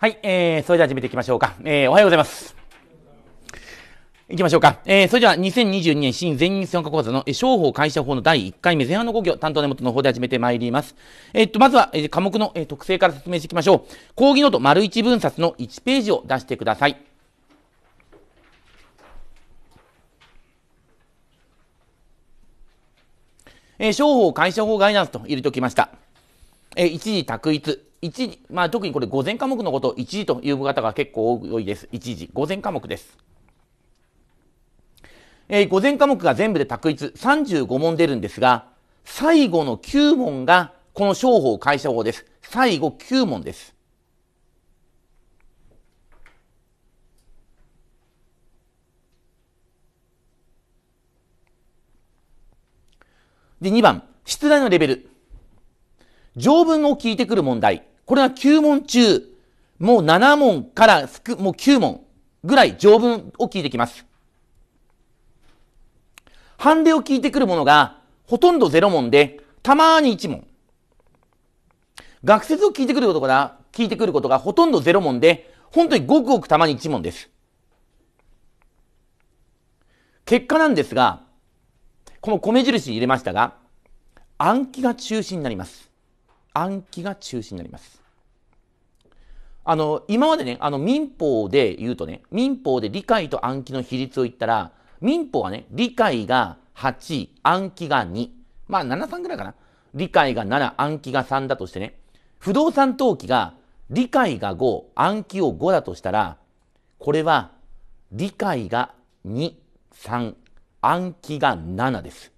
はい、えー、それでは始めていきましょうか。えー、おはようございます。いきましょうか。えー、それでは2022年新全日本化講座の商法会社法の第1回目前半の講義を担当根元の方で始めてまいります。えー、っと、まずは、えー、科目の、えー、特性から説明していきましょう。講義ノート丸1分冊の1ページを出してください。えー、商法会社法ガイダンスと入れておきました。えー、一時択一、一時、まあ、特にこれ午前科目のことを一時という方が結構多いです。一時、午前科目です。えー、午前科目が全部で択一35問出るんですが、最後の9問がこの商法会社法です。最後9問です。で、2番、出題のレベル。条文を聞いてくる問題。これは9問中、もう7問からもう9問ぐらい条文を聞いてきます。判例を聞いてくるものが、ほとんど0問で、たまに1問。学説を聞いてくることが、聞いてくることがほとんど0問で、本当にごくごくたまに1問です。結果なんですが、この米印に入れましたが、暗記が中心になります。暗記が中心になります。あの、今までね、あの民法で言うとね、民法で理解と暗記の比率を言ったら、民法はね、理解が8、暗記が2。まあ、7、3ぐらいかな。理解が7、暗記が3だとしてね、不動産登記が理解が5、暗記を5だとしたら、これは理解が2、3、暗記が7です。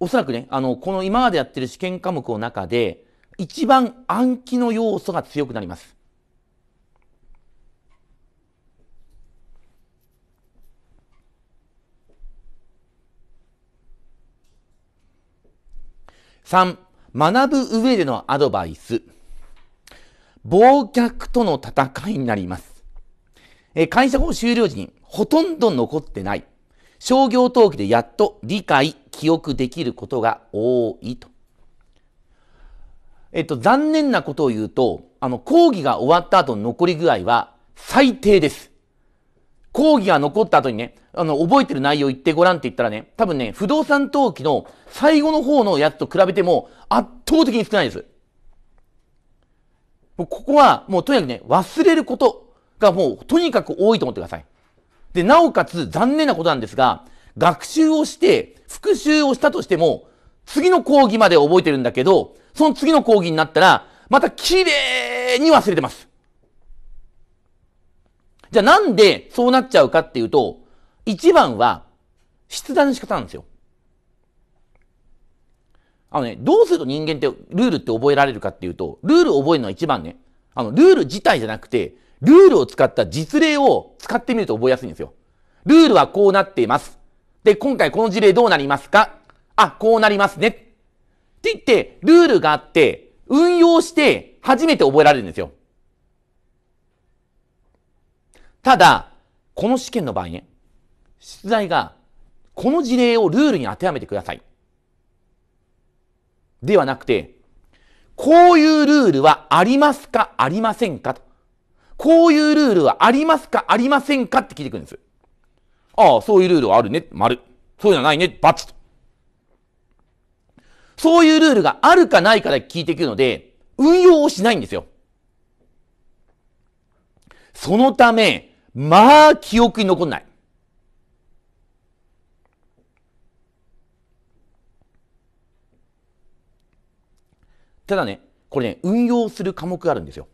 おそらくね、あの、この今までやってる試験科目の中で、一番暗記の要素が強くなります。3、学ぶ上でのアドバイス。忘却との戦いになります。え会社法終了時にほとんど残ってない。商業登記でやっと理解、記憶できることが多いと。えっと、残念なことを言うと、あの、講義が終わった後の残り具合は最低です。講義が残った後にね、あの、覚えてる内容言ってごらんって言ったらね、多分ね、不動産登記の最後の方のやつと比べても圧倒的に少ないです。ここはもうとにかくね、忘れることがもうとにかく多いと思ってください。で、なおかつ残念なことなんですが、学習をして、復習をしたとしても、次の講義まで覚えてるんだけど、その次の講義になったら、また綺麗に忘れてます。じゃあなんでそうなっちゃうかっていうと、一番は、筆談の仕方なんですよ。あのね、どうすると人間ってルールって覚えられるかっていうと、ルールを覚えるのは一番ね、あの、ルール自体じゃなくて、ルールを使った実例を使ってみると覚えやすいんですよ。ルールはこうなっています。で、今回この事例どうなりますかあ、こうなりますね。って言って、ルールがあって、運用して初めて覚えられるんですよ。ただ、この試験の場合ね、出題が、この事例をルールに当てはめてください。ではなくて、こういうルールはありますかありませんかと。こういうルールはありますかありませんかって聞いてくるんです。ああ、そういうルールはあるね。丸。そういうのはないね。バツと。そういうルールがあるかないかで聞いてくるので、運用をしないんですよ。そのため、まあ、記憶に残んない。ただね、これね、運用する科目があるんですよ。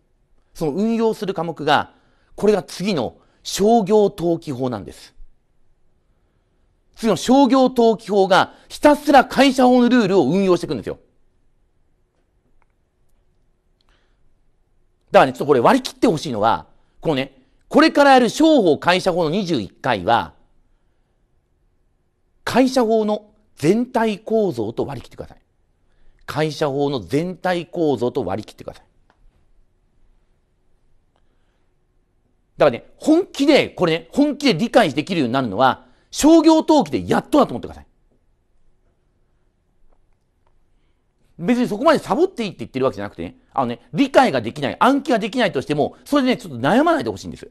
その運用する科目が、これが次の商業登記法なんです。次の商業登記法がひたすら会社法のルールを運用していくんですよ。だからね、ちょっとこれ割り切ってほしいのは、このね、これからやる商法会社法の21回は、会社法の全体構造と割り切ってください。会社法の全体構造と割り切ってください。だからね、本気で、これね、本気で理解できるようになるのは、商業登記でやっとだと思ってください。別にそこまでサボっていいって言ってるわけじゃなくてね、あのね、理解ができない、暗記ができないとしても、それでね、ちょっと悩まないでほしいんです。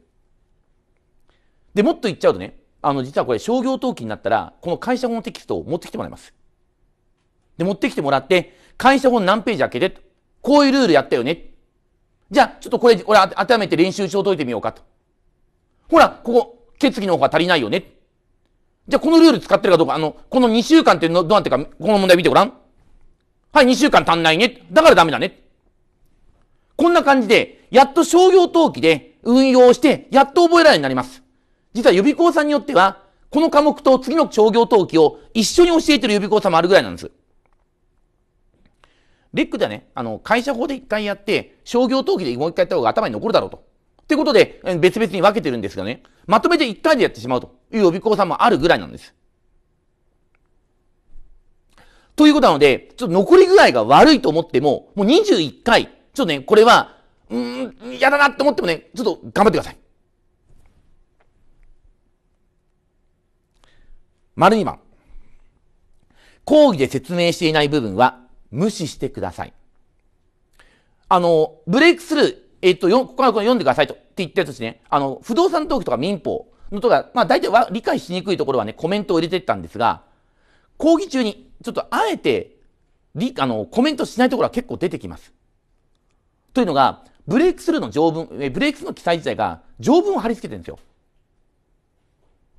で、もっと言っちゃうとね、あの、実はこれ商業登記になったら、この会社法のテキストを持ってきてもらいます。で、持ってきてもらって、会社法何ページ開けて、こういうルールやったよね。じゃあ、ちょっとこれ、俺、改めて練習していてみようかと。ほら、ここ、決議の方が足りないよね。じゃあ、このルール使ってるかどうか、あの、この2週間ってのどうなってるか、この問題見てごらん。はい、2週間足んないね。だからダメだね。こんな感じで、やっと商業登記で運用して、やっと覚えられるようになります。実は予備校さんによっては、この科目と次の商業登記を一緒に教えてる予備校さんもあるぐらいなんです。レックではね、あの、会社法で一回やって、商業登記でもう一回やった方が頭に残るだろうと。ってことで、別々に分けてるんですがね、まとめて1回でやってしまうという予備校さんもあるぐらいなんです。ということなので、ちょっと残り具合が悪いと思っても、もう21回、ちょっとね、これは、うーん、嫌だなって思ってもね、ちょっと頑張ってください。丸2番。講義で説明していない部分は無視してください。あの、ブレイクスルーえっと、よ、ここ読んでくださいと、って言ったやつですね。あの、不動産登記とか民法のとか、まあ大体は理解しにくいところはね、コメントを入れてったんですが、講義中に、ちょっとあえて、り、あの、コメントしないところは結構出てきます。というのが、ブレイクスルーの条文、えブレイクスルーの記載自体が条文を貼り付けてるんですよ。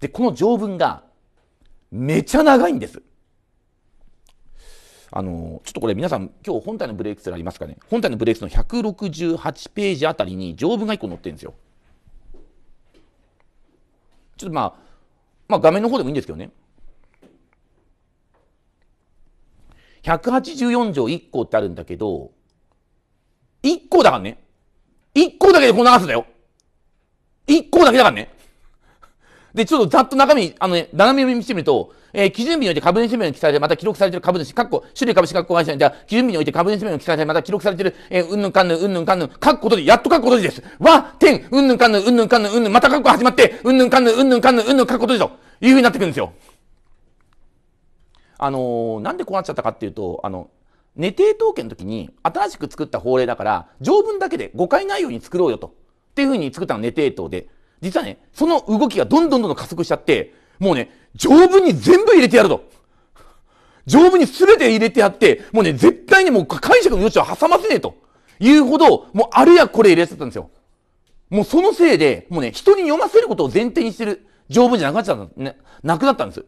で、この条文が、めちゃ長いんです。あのちょっとこれ皆さん今日本体のブレイクスありますかね本体のブレイクスの168ページあたりに条文が1個載ってるんですよちょっとまあまあ画面の方でもいいんですけどね184条1項ってあるんだけど1項だからね1項だけでこんな話だよ1項だけだからねで、ちょっとざっと中身、あのね、斜め読み見てみると、えー、基準日において株主名の記載でまた記録されている株主、括弧、種類株式括弧会社に、じゃ基準日において株主名の記載でまた記録されている、えー、うんぬんかんぬん、うんぬんかんぬん、くことで、やっとくことでです。わ、点、うんぬんかんぬん、うんぬんかんぬん、うんぬん、また括弧始まって、うんぬんかんぬん、うんぬんかんぬん、うんぬん括ことしと、いうふうになってくるんですよ。あのー、なんでこうなっちゃったかっていうと、あの、寝定統計の時に新しく作った法令だから、条文だけで誤解ないように作ろうよと。っていうふうに作ったの、寝定統で。実はね、その動きがどんどんどんどん加速しちゃって、もうね、条文に全部入れてやると。条文に全て入れてやって、もうね、絶対にもう解釈の余地は挟ませねえと。いうほど、もうあれやこれ入れちゃったんですよ。もうそのせいで、もうね、人に読ませることを前提にしてる条文じゃなくなっちゃったね、なくなったんです。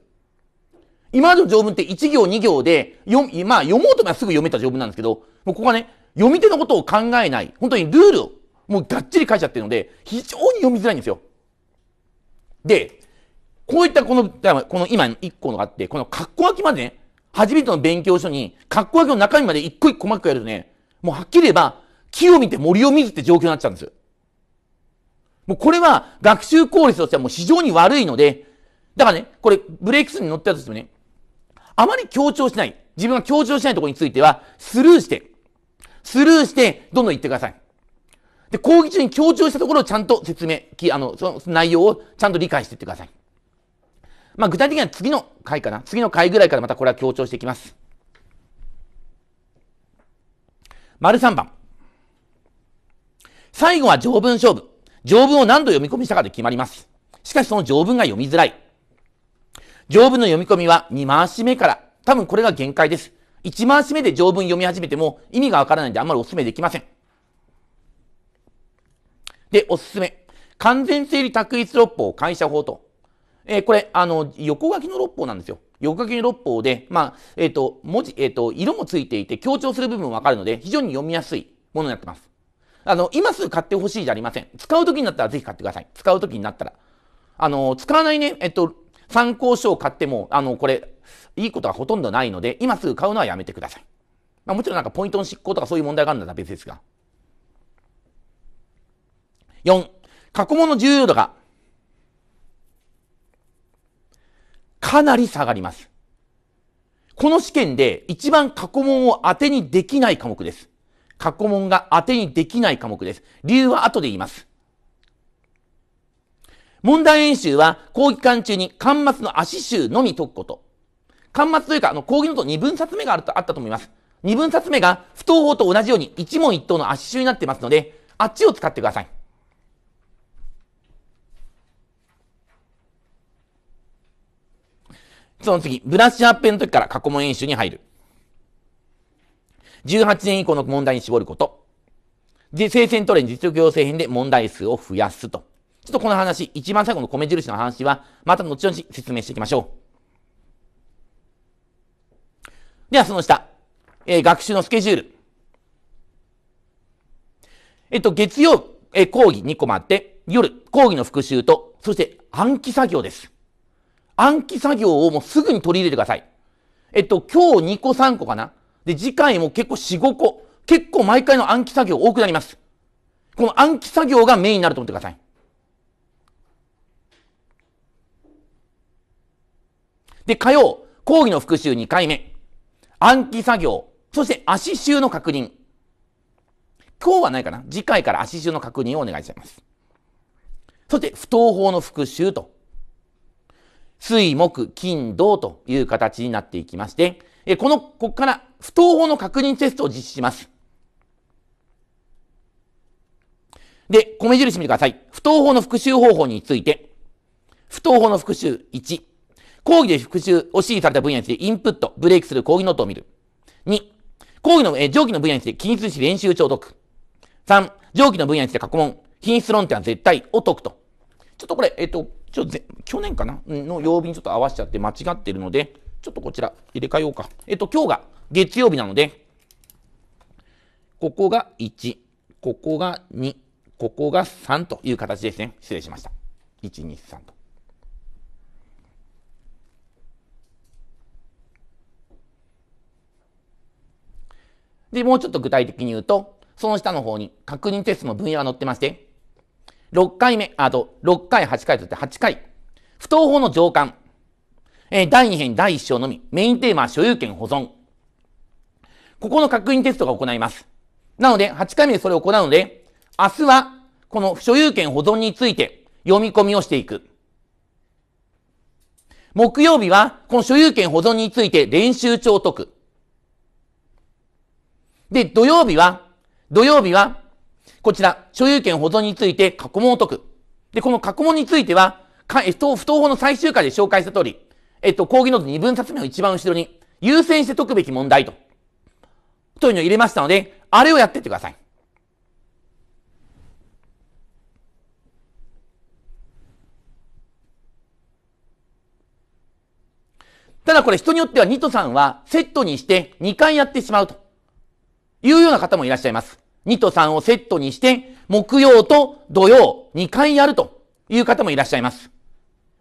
今までの条文って1行2行で、読、まあ読もうとかすぐ読めた条文なんですけど、もうここはね、読み手のことを考えない、本当にルールをもうがっちり書いちゃってるので、非常に読みづらいんですよ。で、こういったこの、この今1個のがあって、この格好書きまでね、初めての勉強書に、格好書きの中身まで一個一個細かくやるとね、もうはっきり言えば、木を見て森を見ずって状況になっちゃうんです。もうこれは学習効率としてはもう非常に悪いので、だからね、これブレイクスに乗ってたとしてもね、あまり強調しない、自分が強調しないところについては、スルーして、スルーして、どんどん言ってください。で、講義中に強調したところをちゃんと説明、きあの、その内容をちゃんと理解していってください。まあ、具体的には次の回かな。次の回ぐらいからまたこれは強調していきます。丸3番。最後は条文勝負。条文を何度読み込みしたかで決まります。しかしその条文が読みづらい。条文の読み込みは2回し目から。多分これが限界です。1回し目で条文読み始めても意味がわからないんであんまりお勧めできません。で、おすすめ。完全整理択一六法会社法と。えー、これ、あの、横書きの六法なんですよ。横書きの六法で、まあ、えっ、ー、と、文字、えっ、ー、と、色もついていて強調する部分わかるので、非常に読みやすいものになってます。あの、今すぐ買ってほしいじゃありません。使う時になったらぜひ買ってください。使う時になったら。あの、使わないね、えっと、参考書を買っても、あの、これ、いいことはほとんどないので、今すぐ買うのはやめてください。まあ、もちろんなんかポイントの執行とかそういう問題があるんだったら別ですが。4、過去問の重要度がかなり下がります。この試験で一番過去問を当てにできない科目です。過去問が当てにできない科目です。理由は後で言います。問題演習は講義期間中に巻末の足集のみ解くこと。巻末というか、あの講義のと2分冊目があるとあったと思います。2分冊目が不等法と同じように一問一答の足集になってますので、あっちを使ってください。その次、ブラッシュアップの時から過去問演習に入る。18年以降の問題に絞ること。で、生鮮トレン実力要請編で問題数を増やすと。ちょっとこの話、一番最後の米印の話は、また後々説明していきましょう。では、その下。えー、学習のスケジュール。えっと、月曜、えー、講義2個もあって、夜、講義の復習と、そして暗記作業です。暗記作業をもうすぐに取り入れてください。えっと、今日2個3個かな。で、次回も結構4、5個。結構毎回の暗記作業多くなります。この暗記作業がメインになると思ってください。で、火曜、講義の復習2回目。暗記作業。そして足臭の確認。今日はないかな次回から足臭の確認をお願いします。そして、不登法の復習と水、木、金、土という形になっていきまして、この、ここから不等法の確認テストを実施します。で、米印見てください。不等法の復習方法について、不等法の復習1、講義で復習を指示された分野についてインプット、ブレイクする講義ノートを見る。2、講義の、え上記の分野について記述し練習帳を解く。3、上記の分野について過去問、品質論点は絶対を解くと。ちょっとこれ、えっ、と、ちょっと去年かなの曜日にちょっと合わせちゃって間違ってるので、ちょっとこちら入れ替えようか。えっと、今日が月曜日なので、ここが1、ここが2、ここが3という形ですね。失礼しました。1、2、3と。で、もうちょっと具体的に言うと、その下の方に確認テストの分野が載ってまして、6回目、あと、6回、8回とって8回。不当法の上巻。えー、第2編、第1章のみ。メインテーマは所有権保存。ここの確認テストが行います。なので、8回目でそれを行うので、明日は、この所有権保存について読み込みをしていく。木曜日は、この所有権保存について練習帳を解く。で、土曜日は、土曜日は、こちら、所有権保存について過去問を解く。で、この過去問については、不当法の最終回で紹介した通り、えっと、講義ノート2分冊目を一番後ろに、優先して解くべき問題と、というのを入れましたので、あれをやってってください。ただこれ人によっては2と3はセットにして2回やってしまうというような方もいらっしゃいます。2と3をセットにして、木曜と土曜2回やるという方もいらっしゃいます。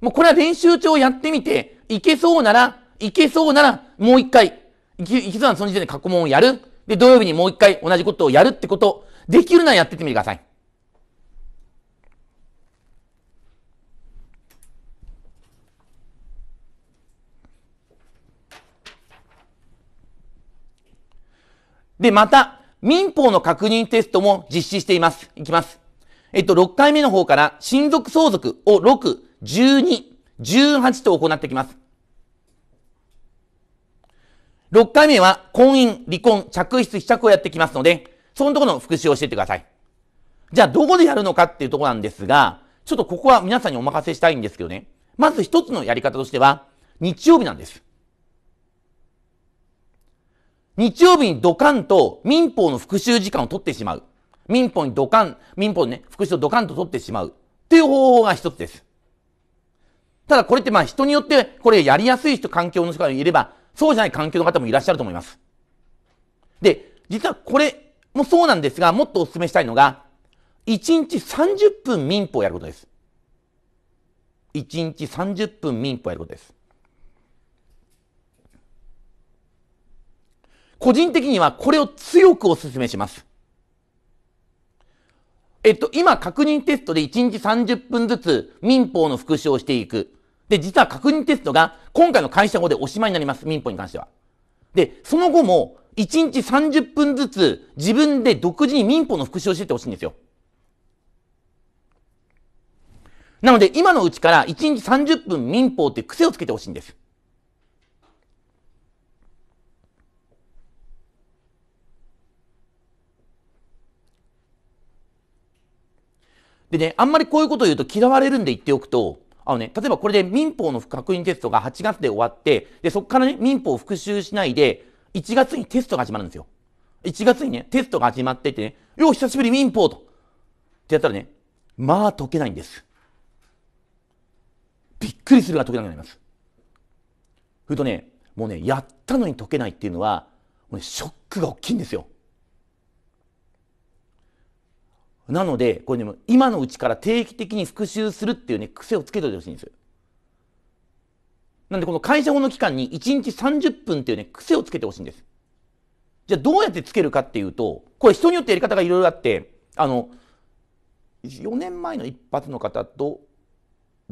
もうこれは練習帳やってみて、いけそうなら、いけそうならもう一回、いけそその時点で過去問をやる。で、土曜日にもう一回同じことをやるってこと、できるならやってってみてください。で、また、民法の確認テストも実施しています。いきます。えっと、6回目の方から親族相続を6、12、18と行ってきます。6回目は婚姻、離婚、着室、被着をやってきますので、そのところの復習をしていってください。じゃあ、どこでやるのかっていうところなんですが、ちょっとここは皆さんにお任せしたいんですけどね。まず一つのやり方としては、日曜日なんです。日曜日にドカンと民法の復習時間を取ってしまう。民法にドカン、民法にね、復習をドカンと取ってしまう。っていう方法が一つです。ただこれってまあ人によってこれやりやすい人環境の人がいれば、そうじゃない環境の方もいらっしゃると思います。で、実はこれもそうなんですが、もっとお勧めしたいのが、1日30分民法をやることです。1日30分民法をやることです。個人的にはこれを強くお勧めします。えっと、今確認テストで1日30分ずつ民法の復習をしていく。で、実は確認テストが今回の会社後でおしまいになります。民法に関しては。で、その後も1日30分ずつ自分で独自に民法の復習をしていってほしいんですよ。なので、今のうちから1日30分民法って癖をつけてほしいんです。でね、あんまりこういうことを言うと嫌われるんで言っておくと、あのね、例えばこれで民法の確認テストが8月で終わって、で、そこからね、民法を復習しないで、1月にテストが始まるんですよ。1月にね、テストが始まっててね、よう、久しぶり民法と。ってやったらね、まあ解けないんです。びっくりするが解けなくなります。ふとね、もうね、やったのに解けないっていうのは、もう、ね、ショックが大きいんですよ。なので、これでも今のうちから定期的に復習するっていうね、癖をつけておいてほしいんですよ。なんでこの会社法の期間に1日30分っていうね、癖をつけてほしいんです。じゃあどうやってつけるかっていうと、これ人によってやり方がいろいろあって、あの、4年前の一発の方と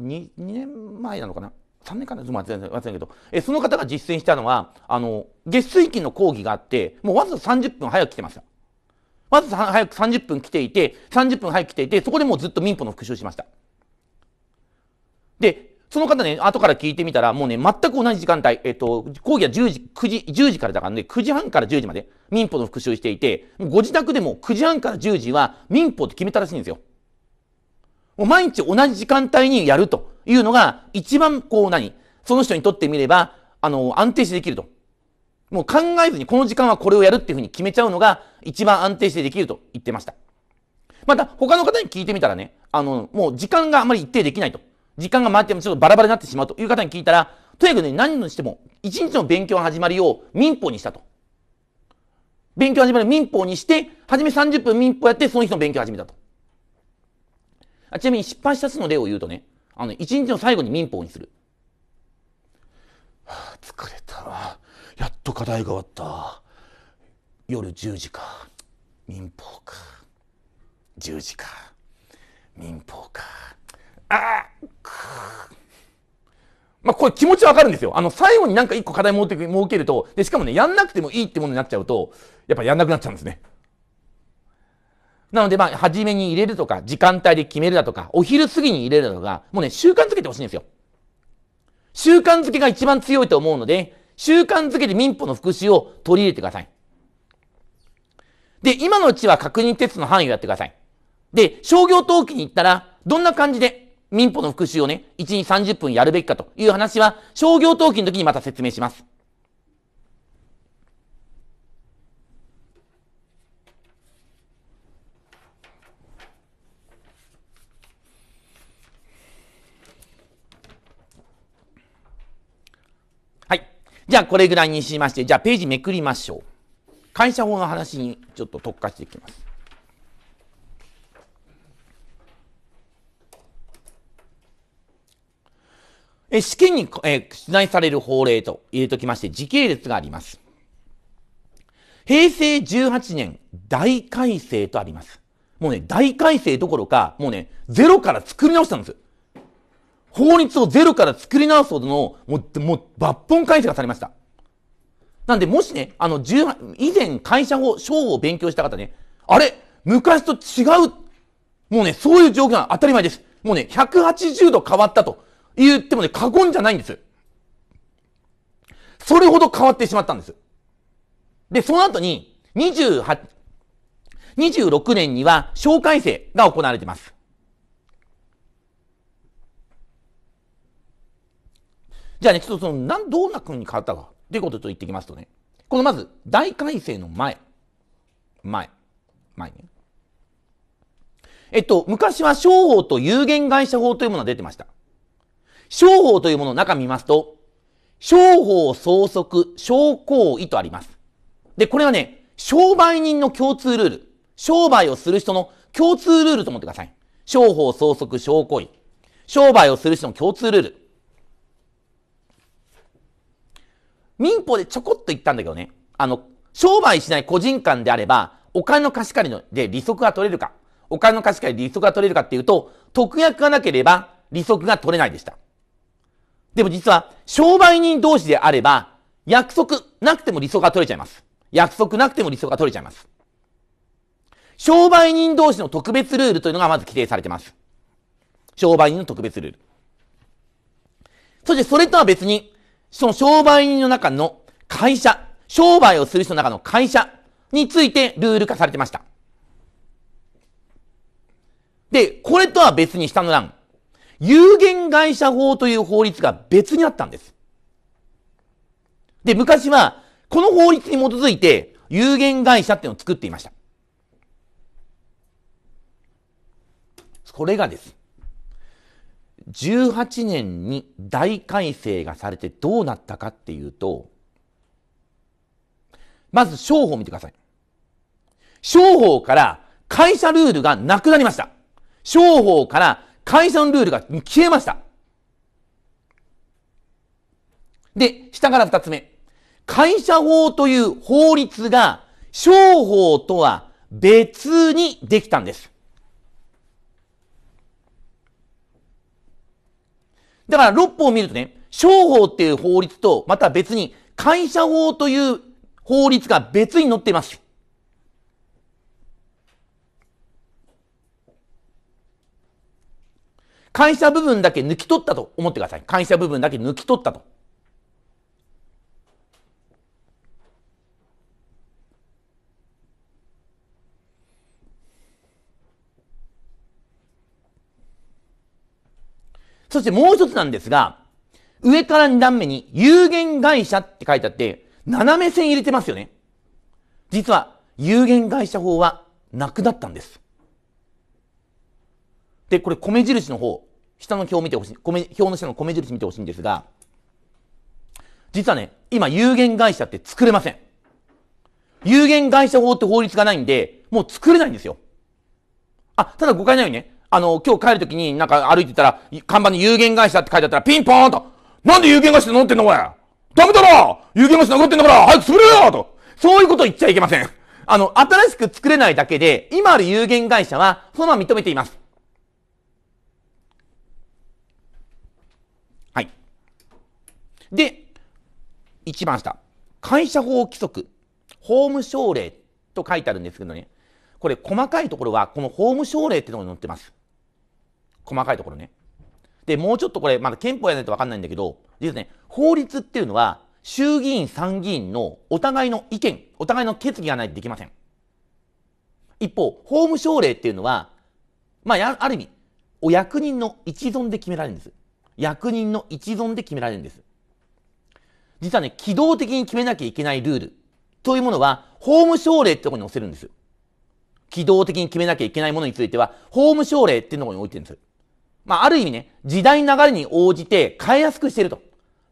2、2年前なのかな ?3 年かなちょっと待ってけど、えその方が実践したのは、あの、月水金の講義があって、もうわずか30分早く来てました。まず早く30分来ていて、30分早く来ていて、そこでもうずっと民法の復習しました。で、その方ね、後から聞いてみたら、もうね、全く同じ時間帯、えっと、講義は10時、9時、10時からだからね、9時半から10時まで民法の復習していて、ご自宅でも9時半から10時は民法って決めたらしいんですよ。もう毎日同じ時間帯にやるというのが、一番こう何その人にとってみれば、あの、安定してできると。もう考えずにこの時間はこれをやるっていうふうに決めちゃうのが一番安定してできると言ってました。また他の方に聞いてみたらね、あの、もう時間があまり一定できないと。時間が回ってもちょっとバラバラになってしまうという方に聞いたら、とにかくね、何にしても一日の勉強の始まりを民法にしたと。勉強始まり民法にして、初め30分民法やって、その日の勉強始めたと。あちなみに失敗した人の例を言うとね、あの、一日の最後に民法にする。はあ、疲れたわ。やっと課題が終わった夜10時か民放か10時か民放かああまあ、これ気持ちわかるんですよ。あの、最後になんか一個課題設け設けると、で、しかもね、やんなくてもいいってものになっちゃうと、やっぱやんなくなっちゃうんですね。なので、まあ、初めに入れるとか、時間帯で決めるだとか、お昼過ぎに入れるだとか、もうね、習慣づけてほしいんですよ。習慣づけが一番強いと思うので、習慣づけて民法の復習を取り入れてください。で、今のうちは確認テストの範囲をやってください。で、商業登記に行ったら、どんな感じで民法の復習をね、1日30分やるべきかという話は、商業登記の時にまた説明します。じゃあこれぐらいにしまして、じゃあページめくりましょう。会社法の話にちょっと特化していきます。え試験に、え出題される法令と入れときまして、時系列があります。平成18年大改正とあります。もうね、大改正どころか、もうね、ゼロから作り直したんです。法律をゼロから作り直すほどの、もう、もう抜本改正がされました。なんで、もしね、あの、以前会社法、商法を勉強した方ね、あれ昔と違うもうね、そういう状況が当たり前です。もうね、180度変わったと言ってもね、過言じゃないんです。それほど変わってしまったんです。で、その後に、28、26年には、小改正が行われています。じゃあね、ちょっとその、なんどんな国に変わったかということと言ってきますとね、このまず、大改正の前、前、前ね。えっと、昔は商法と有限会社法というものが出てました。商法というものの中見ますと、商法相則、商行為とあります。で、これはね、商売人の共通ルール、商売をする人の共通ルールと思ってください。商法相則、商行為。商売をする人の共通ルール。民法でちょこっと言ったんだけどね、あの、商売しない個人間であれば、お金の貸し借りので利息が取れるか、お金の貸し借り利息が取れるかっていうと、特約がなければ利息が取れないでした。でも実は、商売人同士であれば、約束なくても利息が取れちゃいます。約束なくても利息が取れちゃいます。商売人同士の特別ルールというのがまず規定されてます。商売人の特別ルール。そしてそれとは別に、その商売人の中の会社、商売をする人の中の会社についてルール化されてました。で、これとは別に下の欄、有限会社法という法律が別にあったんです。で、昔は、この法律に基づいて、有限会社っていうのを作っていました。これがです。18年に大改正がされてどうなったかっていうと、まず商法を見てください。商法から会社ルールがなくなりました。商法から会社のルールが消えました。で、下から二つ目。会社法という法律が商法とは別にできたんです。だから六法を見るとね、商法っていう法律と、また別に、会社法という法律が別に載っています。会社部分だけ抜き取ったと思ってください。会社部分だけ抜き取ったと。そしてもう一つなんですが、上から2段目に有限会社って書いてあって、斜め線入れてますよね。実は、有限会社法はなくなったんです。で、これ米印の方、下の表を見てほしい、米、表の下の米印見てほしいんですが、実はね、今有限会社って作れません。有限会社法って法律がないんで、もう作れないんですよ。あ、ただ誤解ないようにね、あの、今日帰るときになんか歩いてたら、看板に有限会社って書いてあったら、ピンポーンと、なんで有限会社っ残ってんのこれダメだろ有限会社残ってんだから早く潰れよとそういうこと言っちゃいけません。あの、新しく作れないだけで、今ある有限会社は、そのまま認めています。はい。で、一番下。会社法規則、法務省令と書いてあるんですけどね。これ細かいところは、この法務省令ってのが載ってます。細かいところね。で、もうちょっとこれ、まだ憲法やないとわかんないんだけど、実はね、法律っていうのは、衆議院、参議院のお互いの意見、お互いの決議がないとできません。一方、法務省令っていうのは、まあ、ある意味、お役人の一存で決められるんです。役人の一存で決められるんです。実はね、機動的に決めなきゃいけないルールというものは、法務省令ってところに載せるんです機動的に決めなきゃいけないものについては、法務省令っていうところに置いてるんですよ。まあ、ある意味ね、時代流れに応じて変えやすくしてると。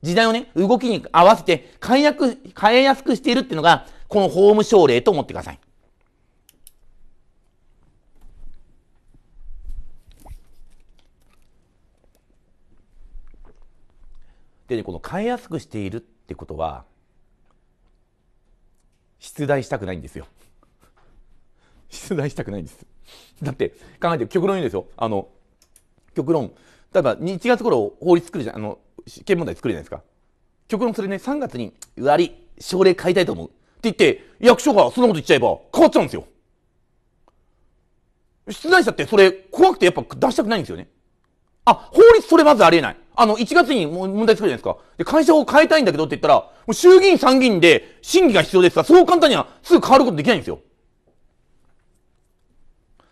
時代をね、動きに合わせて変えやく、変えやすくしているっていうのが、この法務省令と思ってください。でね、この変えやすくしているってことは、出題したくないんですよ。出題したくないんです。だって、考えて、極論言うんですよ。あの、極論例えば1月頃法律作るじゃんあの試験問題作るじゃないですか極論それね3月に「割り省令変えたいと思う」って言って役所がそんなこと言っちゃえば変わっちゃうんですよ出題者ってそれ怖くてやっぱ出したくないんですよねあ法律それまずありえないあの1月に問題作るじゃないですかで会社を変えたいんだけどって言ったらもう衆議院参議院で審議が必要ですからそう簡単にはすぐ変わることできないんですよ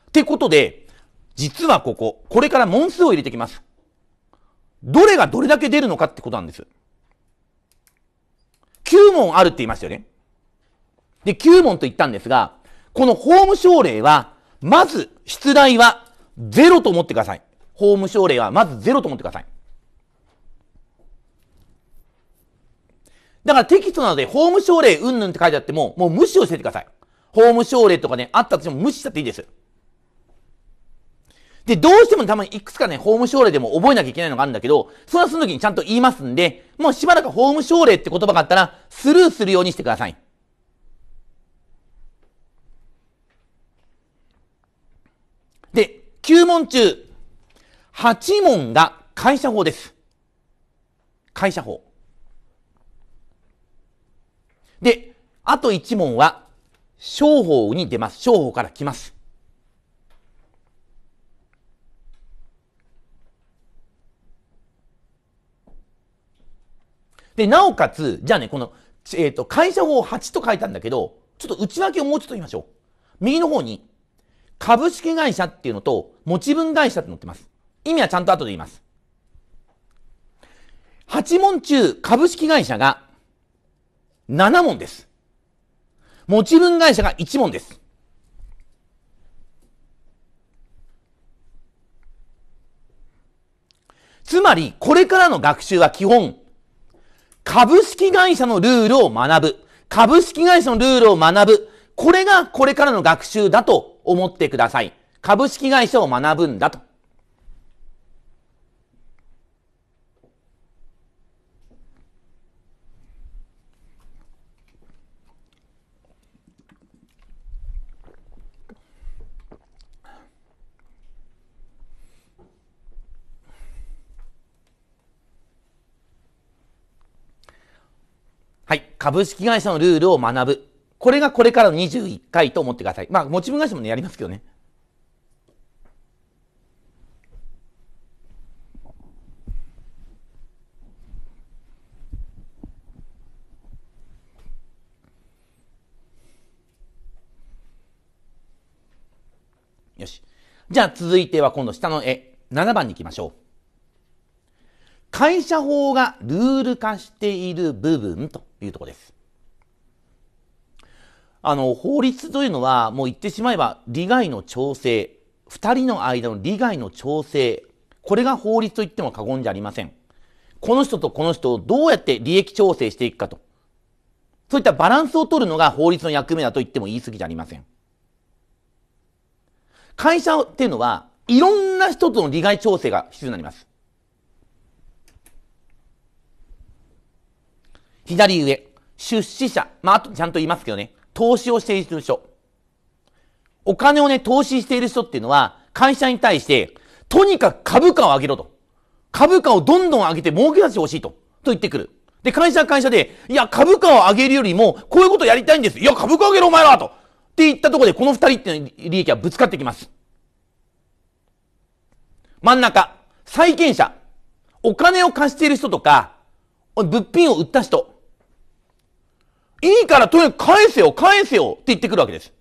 ってことで実はここ、これから問数を入れてきます。どれがどれだけ出るのかってことなんです。9問あるって言いましたよね。で、9問と言ったんですが、この法務省令は、まず、出題は0と思ってください。法務省令はまず0と思ってください。だからテキストなので、法務省令うんぬんって書いてあっても、もう無視をしててください。法務省令とかね、あったとしても無視したっていいです。で、どうしてもたまにいくつかね、法務省令でも覚えなきゃいけないのがあるんだけど、それはその時にちゃんと言いますんで、もうしばらく法務省令って言葉があったら、スルーするようにしてください。で、9問中、8問が会社法です。会社法。で、あと1問は、商法に出ます。商法から来ます。で、なおかつ、じゃあね、この、えっ、ー、と、会社法8と書いたんだけど、ちょっと内訳をもうちょっと言いましょう。右の方に、株式会社っていうのと、持ち分会社って載ってます。意味はちゃんと後で言います。8問中、株式会社が7問です。持ち分会社が1問です。つまり、これからの学習は基本、株式会社のルールを学ぶ。株式会社のルールを学ぶ。これがこれからの学習だと思ってください。株式会社を学ぶんだと。はい。株式会社のルールを学ぶ。これがこれからの21回と思ってください。まあ、持ち分会社もね、やりますけどね。よし。じゃあ続いては今度下の絵、7番に行きましょう。会社法がルール化している部分というところです。あの、法律というのは、もう言ってしまえば、利害の調整、二人の間の利害の調整、これが法律と言っても過言じゃありません。この人とこの人をどうやって利益調整していくかと。そういったバランスを取るのが法律の役目だと言っても言い過ぎじゃありません。会社っていうのは、いろんな人との利害調整が必要になります。左上、出資者。まあ、あとちゃんと言いますけどね、投資をしている人。お金をね、投資している人っていうのは、会社に対して、とにかく株価を上げろと。株価をどんどん上げて儲け出してほしいと。と言ってくる。で、会社は会社で、いや、株価を上げるよりも、こういうことやりたいんです。いや、株価上げろ、お前らと。って言ったところで、この二人っての利益はぶつかってきます。真ん中、債権者。お金を貸している人とか、物品を売った人。いいからとにかく返せよ、返せよって言ってくるわけです。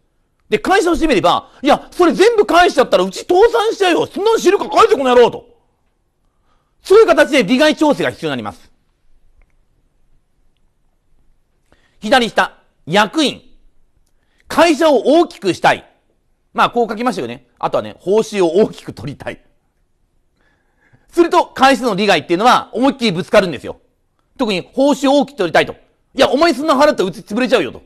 で、会社をしてみれば、いや、それ全部返しちゃったらうち倒産しちゃうよ。そんなの知るか返せこの野郎と。そういう形で利害調整が必要になります。左下、役員。会社を大きくしたい。まあ、こう書きましたよね。あとはね、報酬を大きく取りたい。すると、会社の利害っていうのは思いっきりぶつかるんですよ。特に報酬を大きく取りたいと。いや、お前そんな払ったらうち潰れちゃうよと。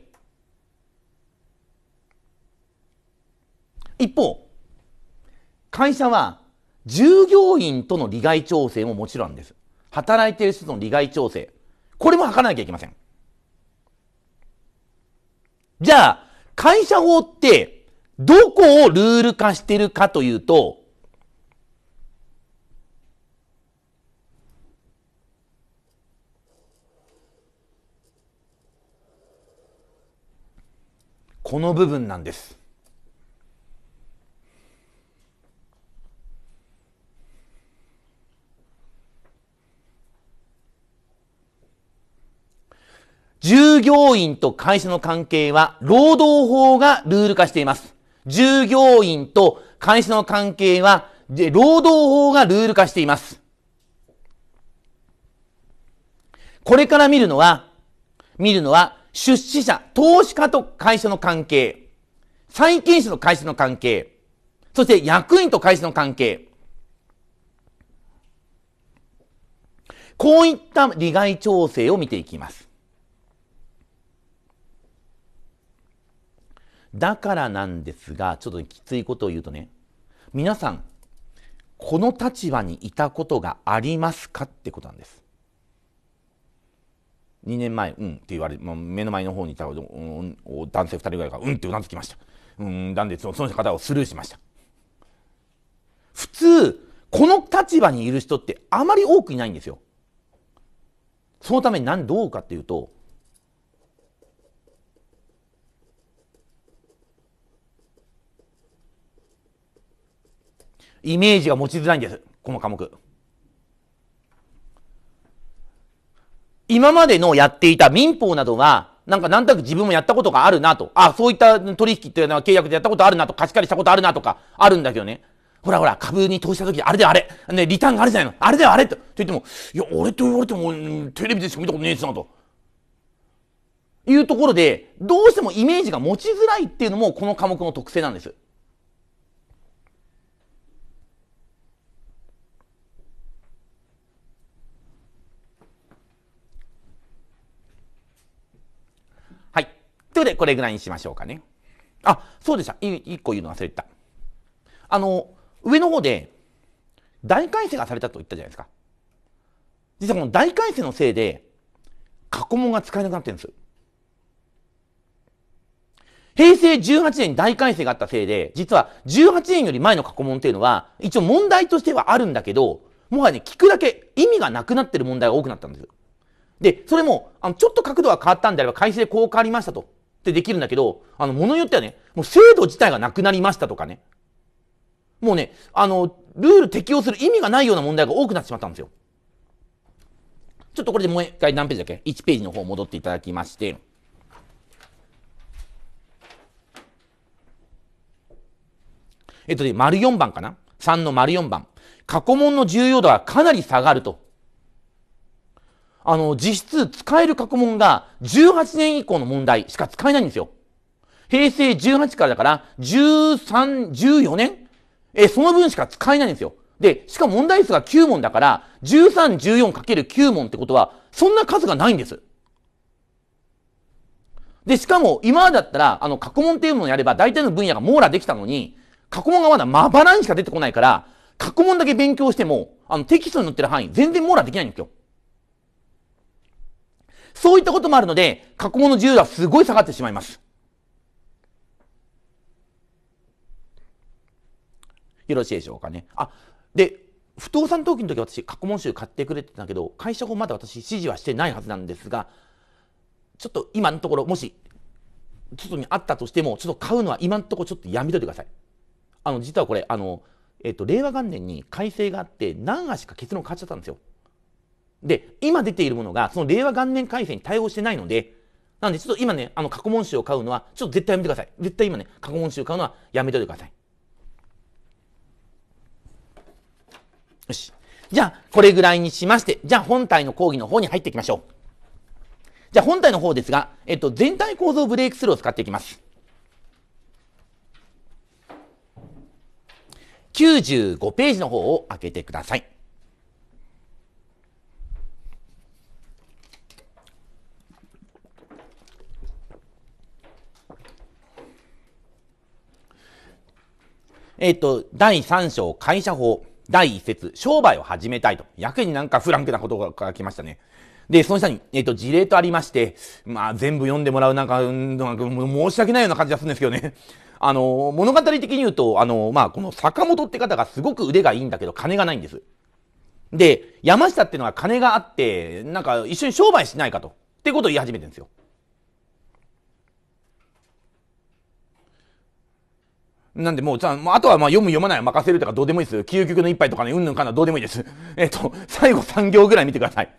一方、会社は従業員との利害調整ももちろんです。働いている人との利害調整。これも図らなきゃいけません。じゃあ、会社法って、どこをルール化してるかというと、この部分なんです。従業員と会社の関係は労働法がルール化しています。従業員と会社の関係は労働法がルール化しています。これから見るのは、見るのは出資者、投資家と会社の関係、債権者と会社の関係、そして役員と会社の関係、こういった利害調整を見ていきます。だからなんですが、ちょっときついことを言うとね、皆さん、この立場にいたことがありますかってことなんです。2年前、うんって言われ、もう目の前の方にいた、うん、男性2人ぐらいが、うんってうなずきました。うん、なんでその方をスルーしました。普通、この立場にいる人ってあまり多くいないんですよ。そのために何どうかっていうと、イメージが持ちづらいんです、この科目。今までのやっていた民法などは、なんかなんとなく自分もやったことがあるなと。あ、そういった取引っていうのは契約でやったことあるなと、貸し借りしたことあるなとか、あるんだけどね。ほらほら、株に投資した時、あれだよあれ。ね、リターンがあれじゃないの。あれだよあれと。と言っても、いや、俺と言われても、テレビでしか見たことねえしなと。いうところで、どうしてもイメージが持ちづらいっていうのも、この科目の特性なんです。ということで、これぐらいにしましょうかね。あ、そうでした。一個言うの忘れてた。あの、上の方で、大改正がされたと言ったじゃないですか。実はこの大改正のせいで、過去問が使えなくなってるんです平成18年に大改正があったせいで、実は18年より前の過去問っていうのは、一応問題としてはあるんだけど、もはやね、聞くだけ意味がなくなってる問題が多くなったんですよ。で、それも、あの、ちょっと角度が変わったんであれば、改正こう変わりましたと。ってできるんだけど、あの、ものによってはね、もう制度自体がなくなりましたとかね。もうね、あの、ルール適用する意味がないような問題が多くなってしまったんですよ。ちょっとこれでもう一回何ページだっけ ?1 ページの方戻っていただきまして。えっとね、丸4番かな ?3 の丸4番。過去問の重要度はかなり下がると。あの、実質使える過去問が18年以降の問題しか使えないんですよ。平成18からだから、13、14年え、その分しか使えないんですよ。で、しかも問題数が9問だから、13、1 4る9問ってことは、そんな数がないんです。で、しかも、今だったら、あの、過去問っていうものをやれば、大体の分野が網羅できたのに、過去問がまだまばらにしか出てこないから、過去問だけ勉強しても、あの、テキストに載ってる範囲、全然網羅できないんですよ。そういったこともあるので、過去問の自由度はすごい下がってしまいます。よろしいでしょうかね。あ、で、不動産登記の時私、過去問集買ってくれてたけど、会社法まだ私、指示はしてないはずなんですが、ちょっと今のところ、もし、外にあったとしても、ちょっと買うのは今のところちょっとやめといてください。あの、実はこれ、あの、えっと、令和元年に改正があって、何足か結論変わっちゃったんですよ。で、今出ているものが、その令和元年改正に対応してないので、なんで、ちょっと今ね、あの、過去問集を買うのは、ちょっと絶対やめてください。絶対今ね、過去問集を買うのはやめておいてください。よし。じゃあ、これぐらいにしまして、じゃあ本体の講義の方に入っていきましょう。じゃあ本体の方ですが、えっと、全体構造ブレイクスルーを使っていきます。95ページの方を開けてください。えっ、ー、と、第3章会社法、第1節、商売を始めたいと。やけになんかフランクなことが来ましたね。で、その下に、えっ、ー、と、事例とありまして、まあ、全部読んでもらうなんか、うんなんか申し訳ないような感じがするんですけどね。あの、物語的に言うと、あの、まあ、この坂本って方がすごく腕がいいんだけど、金がないんです。で、山下ってのは金があって、なんか一緒に商売しないかと。ってことを言い始めてるんですよ。なんでもう、じゃあ、あとはまあ読む読まないは任せるとかどうでもいいです。究極の一杯とかね、うんぬんかなどうでもいいです。えっ、と、最後3行ぐらい見てください。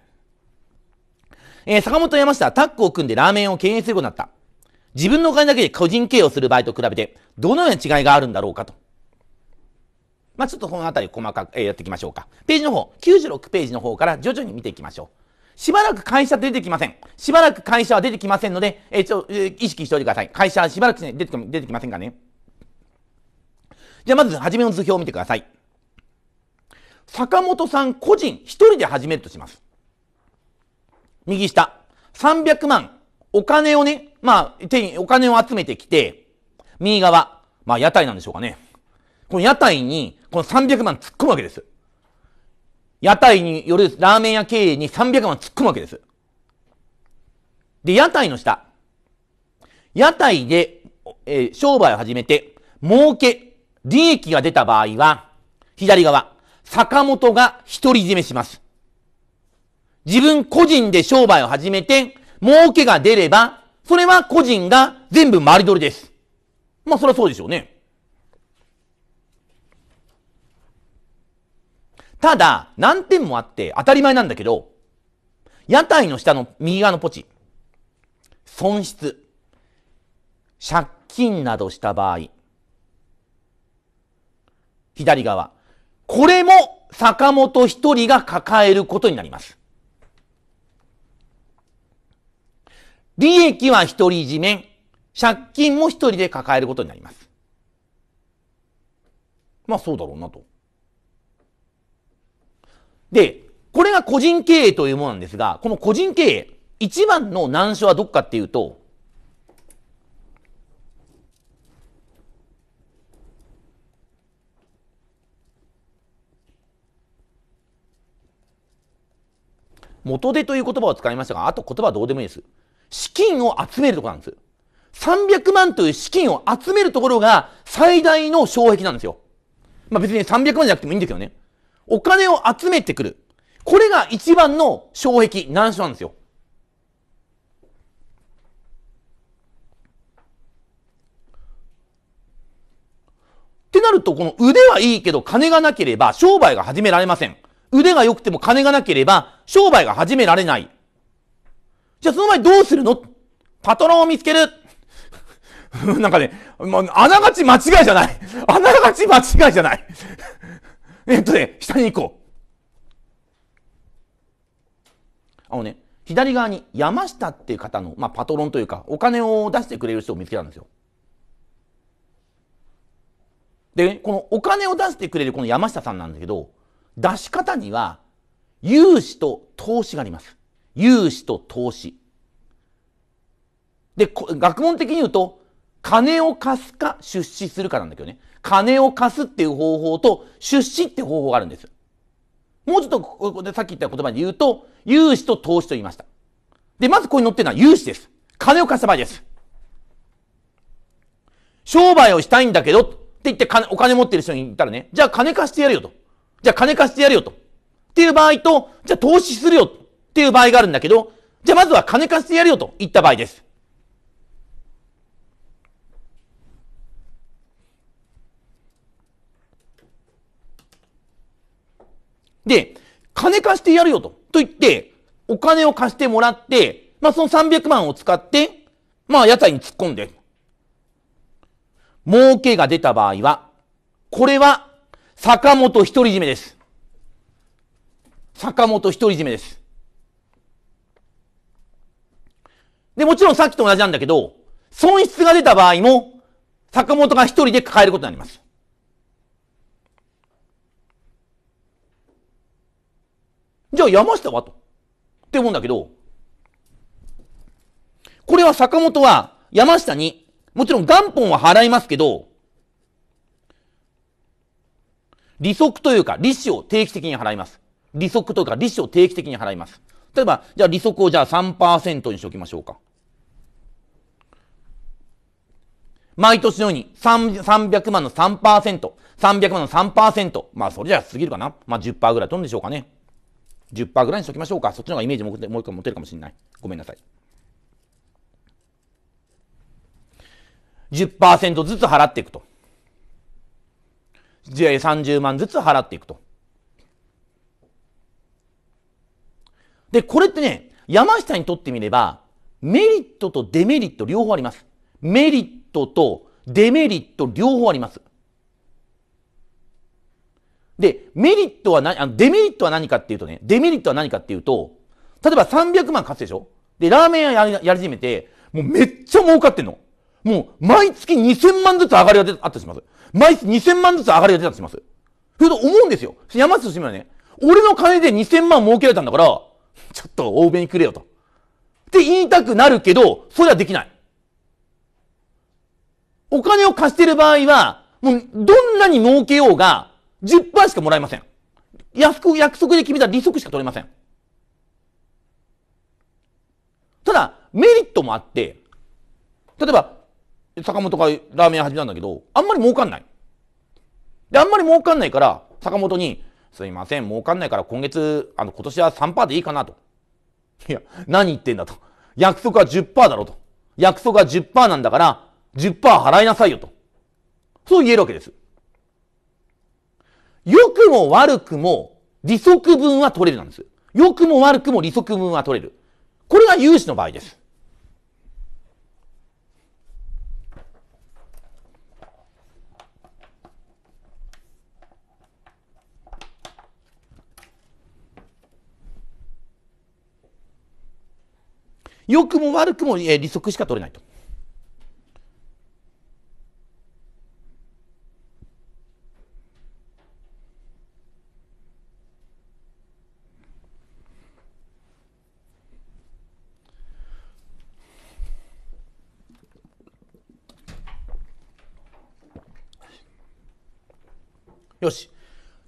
えー、坂本山下はタッグを組んでラーメンを経営することになった。自分のお金だけで個人経営をする場合と比べて、どのような違いがあるんだろうかと。まあ、ちょっとこのあたり細かく、えー、やっていきましょうか。ページの方、96ページの方から徐々に見ていきましょう。しばらく会社出てきません。しばらく会社は出てきませんので、えー、ちょ、えー、意識しておいてください。会社はしばらく出てきませんかね。じゃあまず初めの図表を見てください。坂本さん個人一人で始めるとします。右下、300万、お金をね、まあ、手にお金を集めてきて、右側、まあ屋台なんでしょうかね。この屋台に、この300万突っ込むわけです。屋台によるラーメン屋経営に300万突っ込むわけです。で、屋台の下。屋台で、えー、商売を始めて、儲け、利益が出た場合は、左側、坂本が独り占めします。自分個人で商売を始めて、儲けが出れば、それは個人が全部回り取りです。まあ、それはそうでしょうね。ただ、難点もあって当たり前なんだけど、屋台の下の右側のポチ、損失、借金などした場合、左側。これも坂本一人が抱えることになります。利益は独り占め、借金も一人で抱えることになります。まあそうだろうなと。で、これが個人経営というものなんですが、この個人経営、一番の難所はどっかっていうと、元手という言葉を使いましたが、あと言葉はどうでもいいです。資金を集めるところなんです。300万という資金を集めるところが最大の障壁なんですよ。まあ別に300万じゃなくてもいいんですよね。お金を集めてくる。これが一番の障壁、難所なんですよ。ってなると、この腕はいいけど金がなければ商売が始められません。腕が良くても金がなければ商売が始められない。じゃあその前どうするのパトロンを見つける なんかね、もう、あながち間違いじゃない。あながち間違いじゃない。えっとね、下に行こう。あのね、左側に山下っていう方の、まあ、パトロンというか、お金を出してくれる人を見つけたんですよ。で、ね、このお金を出してくれるこの山下さんなんだけど、出し方には、融資と投資があります。融資と投資。で、学問的に言うと、金を貸すか出資するかなんだけどね。金を貸すっていう方法と出資って方法があるんです。もうちょっとここでさっき言った言葉で言うと、融資と投資と言いました。で、まずここに載ってるのは融資です。金を貸した場合です。商売をしたいんだけどって言ってお金持ってる人に言ったらね、じゃあ金貸してやるよと。じゃあ金貸してやるよと。っていう場合と、じゃあ投資するよっていう場合があるんだけど、じゃあまずは金貸してやるよといった場合です。で、金貸してやるよと。と言って、お金を貸してもらって、まあその300万を使って、まあ屋台に突っ込んで、儲けが出た場合は、これは坂本独り占めです。坂本独り占めです。で、もちろんさっきと同じなんだけど、損失が出た場合も、坂本が一人で抱えることになります。じゃあ山下はと。って思うんだけど、これは坂本は山下に、もちろん元本は払いますけど、利息というか、利子を定期的に払います。利息というか、利子を定期的に払います。例えば、じゃあ利息をじゃあ3%にしておきましょうか。毎年のように300万の3%、300万の3%、まあそれじゃ過ぎるかな。まあ10%ぐらい取るんでしょうかね。10%ぐらいにしておきましょうか。そっちの方がイメージももう一回持てるかもしれない。ごめんなさい。10%ずつ払っていくと。30万ずつ払っていくと。で、これってね、山下にとってみれば、メリットとデメリット両方あります。メリットとデメリット両方あります。で、メリットはな、デメリットは何かっていうとね、デメリットは何かっていうと、例えば300万貸すでしょで、ラーメン屋やり始めて、もうめっちゃ儲かってんの。もう毎月2000万ずつ上がりが出あったりします。毎月2000万ずつ上がりが出たりします。ふと思うんですよ。山下としてはね、俺の金で2000万儲けられたんだから、ちょっと大めにくれよと。って言いたくなるけど、それはできない。お金を貸してる場合は、もうどんなに儲けようが10%しかもらえません。約束、約束で決めた利息しか取れません。ただ、メリットもあって、例えば、坂本がラーメン屋始めたんだけど、あんまり儲かんない。で、あんまり儲かんないから、坂本に、すいません、儲かんないから今月、あの、今年は3%でいいかなと。いや、何言ってんだと。約束は10%だろと。約束は10%なんだから、10%払いなさいよと。そう言えるわけです。良くも悪くも利息分は取れるなんです。良くも悪くも利息分は取れる。これが融資の場合です。良くも悪くも利息しか取れないと。よし。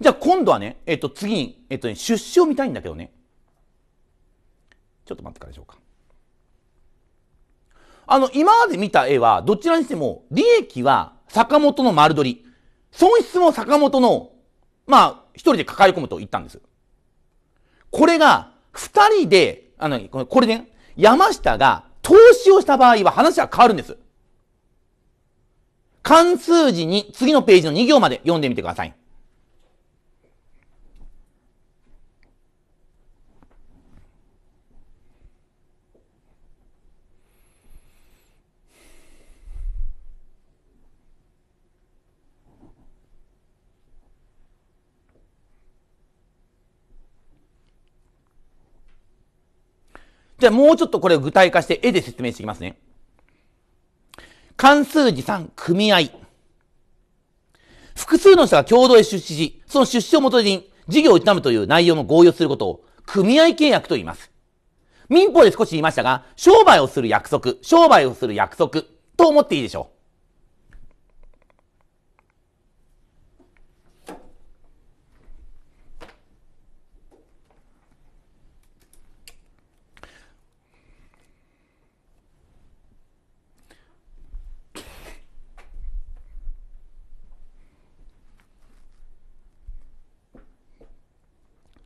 じゃあ今度はね、えっ、と次に、えっ、とね、出資を見たいんだけどね。ちょっと待ってからでしょうか。あの、今まで見た絵は、どちらにしても、利益は坂本の丸取り、損失も坂本の、まあ、一人で抱え込むと言ったんです。これが、二人で、あの、これね、山下が投資をした場合は話は変わるんです。関数字に、次のページの2行まで読んでみてください。じゃあもうちょっとこれを具体化して絵で説明していきますね。関数字3、組合。複数の人が共同で出資し、その出資を元に事業を営むという内容も合意をすることを組合契約と言います。民法で少し言いましたが、商売をする約束、商売をする約束と思っていいでしょう。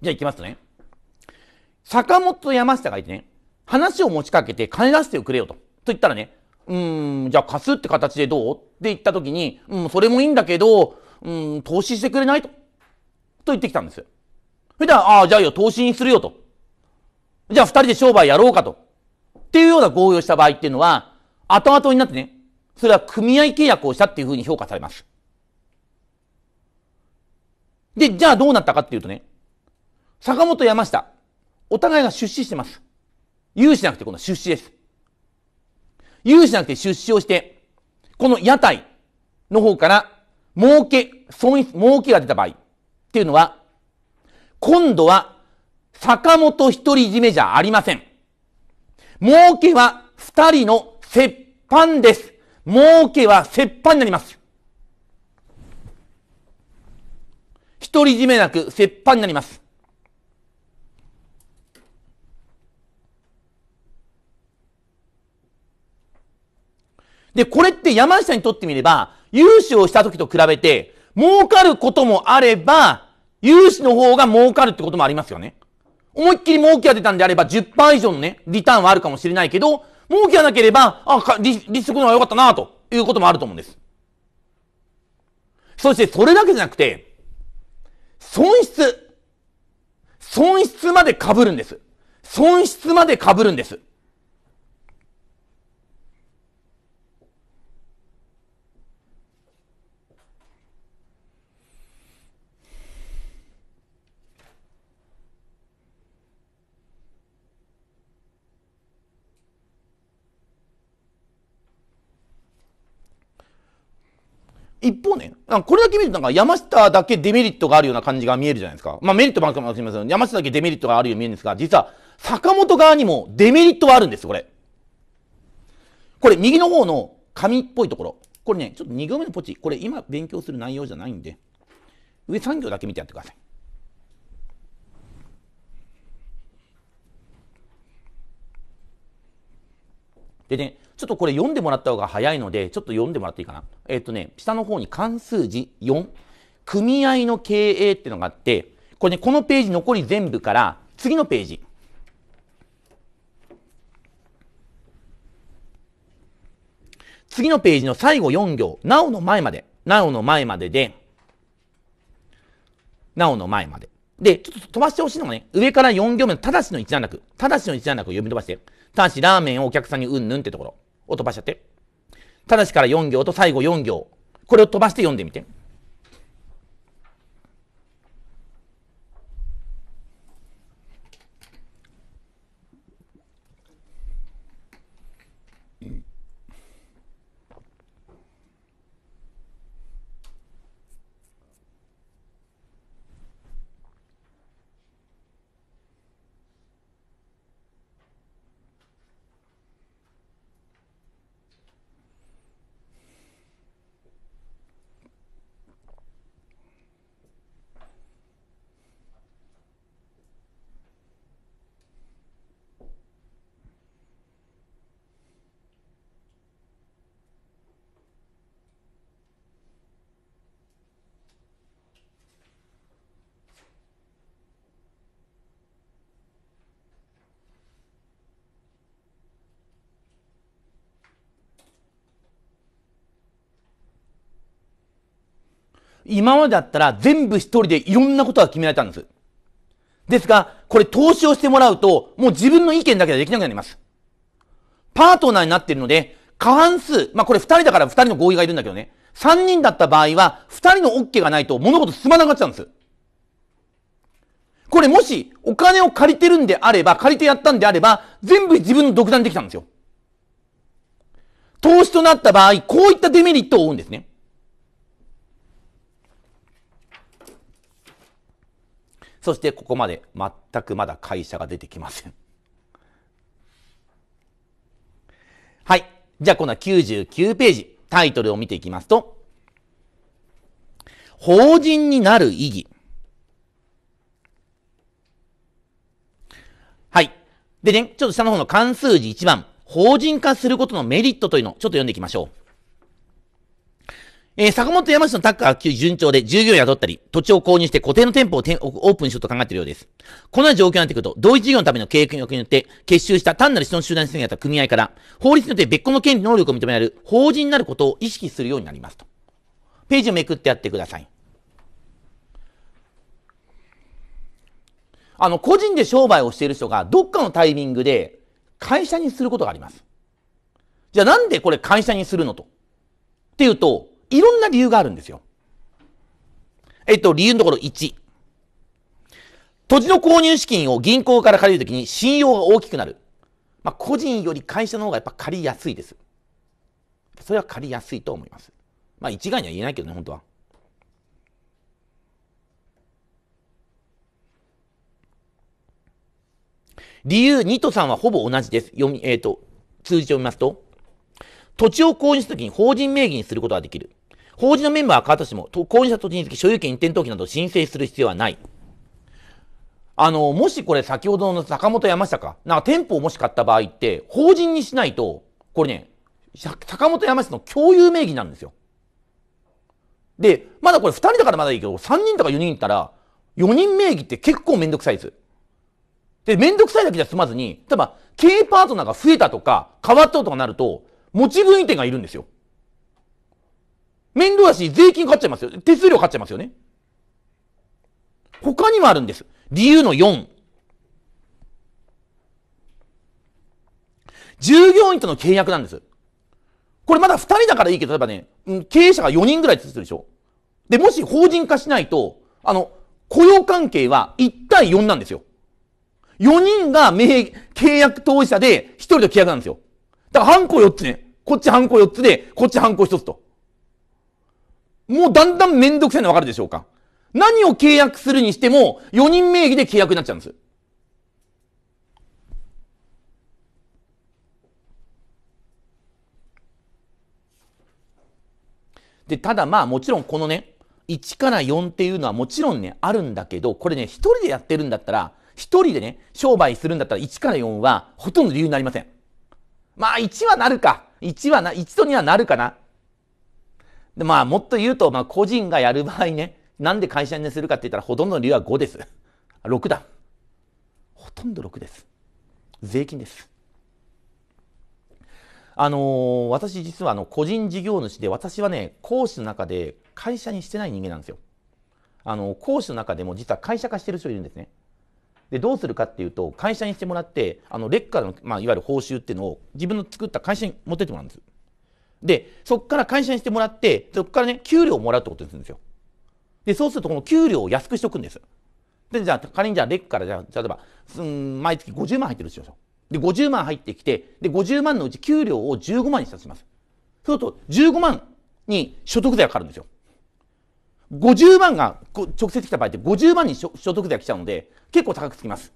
じゃあ行きますね。坂本と山下がいてね、話を持ちかけて金出してくれよと。と言ったらね、うーん、じゃあ貸すって形でどうって言った時に、うん、それもいいんだけど、うん、投資してくれないと。と言ってきたんですよ。それでは、ああ、じゃあよ、投資にするよと。じゃあ二人で商売やろうかと。っていうような合意をした場合っていうのは、後々になってね、それは組合契約をしたっていうふうに評価されます。で、じゃあどうなったかっていうとね、坂本山下、お互いが出資してます。融資なくてこの出資です。融資なくて出資をして、この屋台の方から儲け、損失、儲けが出た場合っていうのは、今度は坂本一人占めじゃありません。儲けは二人の折半です。儲けは折半になります。一人占めなく折半になります。で、これって山下にとってみれば、融資をした時と比べて、儲かることもあれば、融資の方が儲かるってこともありますよね。思いっきり儲けが出たんであれば、10%以上のね、リターンはあるかもしれないけど、儲けがなければ、あ、利ス息の方が良かったな、ということもあると思うんです。そして、それだけじゃなくて、損失。損失まで被るんです。損失まで被るんです。一方ね、これだけ見るとなんか山下だけデメリットがあるような感じが見えるじゃないですか。まあメリットもあるかもしれません山下だけデメリットがあるように見えるんですが、実は坂本側にもデメリットはあるんです、これ。これ右の方の紙っぽいところ。これね、ちょっと2行目のポチ。これ今勉強する内容じゃないんで、上3行だけ見てやってください。でね、ちょっとこれ読んでもらった方が早いので、ちょっと読んでもらっていいかな。えっ、ー、とね、下の方に関数字4、組合の経営っていうのがあって、これね、このページ残り全部から、次のページ。次のページの最後4行、なおの前まで、なおの前までで、なおの前まで。で、ちょっと飛ばしてほしいのがね、上から4行目のただしの一段落、ただしの一段落を読み飛ばして。ただし、ラーメンをお客さんにうんぬんってところを飛ばしちゃって。ただしから4行と最後4行。これを飛ばして読んでみて。今までだったら全部一人でいろんなことが決められたんです。ですが、これ投資をしてもらうと、もう自分の意見だけでできなくなります。パートナーになっているので、過半数、まあこれ二人だから二人の合意がいるんだけどね、三人だった場合は、二人の OK がないと物事進まなかったんです。これもし、お金を借りてるんであれば、借りてやったんであれば、全部自分の独断できたんですよ。投資となった場合、こういったデメリットを負うんですね。そしてここまで全くまだ会社が出てきません。はい。じゃあこ度は99ページ、タイトルを見ていきますと、法人になる意義。はい。でね、ちょっと下の方の関数字1番、法人化することのメリットというのをちょっと読んでいきましょう。えー、坂本山市のタッカーは順調で従業員を雇ったり、土地を購入して固定の店舗をオープンしようと考えているようです。このような状況になってくると、同一事業のための経営権力によって結集した単なる人の集団にやった組合から、法律によって別個の権利能力を認められる法人になることを意識するようになりますと。ページをめくってやってください。あの、個人で商売をしている人が、どっかのタイミングで会社にすることがあります。じゃあなんでこれ会社にするのと。っていうと、いろんな理由があるんですよ。えっと、理由のところ1。土地の購入資金を銀行から借りるときに信用が大きくなる。まあ、個人より会社の方がやっぱ借りやすいです。それは借りやすいと思います。まあ、一概には言えないけどね、本当は。理由2と3はほぼ同じです。読み、えっ、ー、と、通じて読みますと、土地を購入するときに法人名義にすることができる。法人のメンバーは変わったとしても、購入した土地につき所有権移転登記など申請する必要はない。あの、もしこれ先ほどの坂本山下か、なんか店舗をもし買った場合って、法人にしないと、これね、坂本山下の共有名義なんですよ。で、まだこれ2人だからまだいいけど、3人とか4人いたら、4人名義って結構めんどくさいです。で、めんどくさいだけじゃ済まずに、例えば、経営パートナーが増えたとか、変わったとかなると、持ち分移転がいるんですよ。面倒だし、税金かかっちゃいますよ。手数料かかっちゃいますよね。他にもあるんです。理由の4。従業員との契約なんです。これまだ2人だからいいけど、例えばね、経営者が4人ぐらいつするでしょ。で、もし法人化しないと、あの、雇用関係は1対4なんですよ。4人が契約当事者で1人と契約なんですよ。だから、ハンコ4つね。こっちハンコ4つで、こっちハンコ1つと。もうだんだんめんどくさいのわかるでしょうか何を契約するにしても、4人名義で契約になっちゃうんです。で、ただまあもちろんこのね、1から4っていうのはもちろんね、あるんだけど、これね、1人でやってるんだったら、1人でね、商売するんだったら1から4はほとんど理由になりません。まあ1はなるか。1はな、1と2はなるかな。で、まあ、もっと言うと、まあ、個人がやる場合ね、なんで会社にするかって言ったら、ほとんどの理由は5です。6だ。ほとんど6です。税金です。あのー、私実はあの個人事業主で、私はね、講師の中で会社にしてない人間なんですよ。あの、講師の中でも実は会社化してる人いるんですね。で、どうするかっていうと、会社にしてもらって、あの、劣化の、まあ、いわゆる報酬っていうのを自分の作った会社に持ってってもらうんです。で、そこから会社にしてもらって、そこからね、給料をもらうってことにするんですよ。で、そうすると、この給料を安くしておくんです。で、じゃあ、仮にじゃあ、レックから、じゃあ、例えば、うん、毎月50万入ってるでしょう。で、50万入ってきて、で、50万のうち給料を15万にしたとします。そうすると、15万に所得税がかかるんですよ。50万が直接来た場合って50万に所得税が来ちゃうので、結構高くつきます。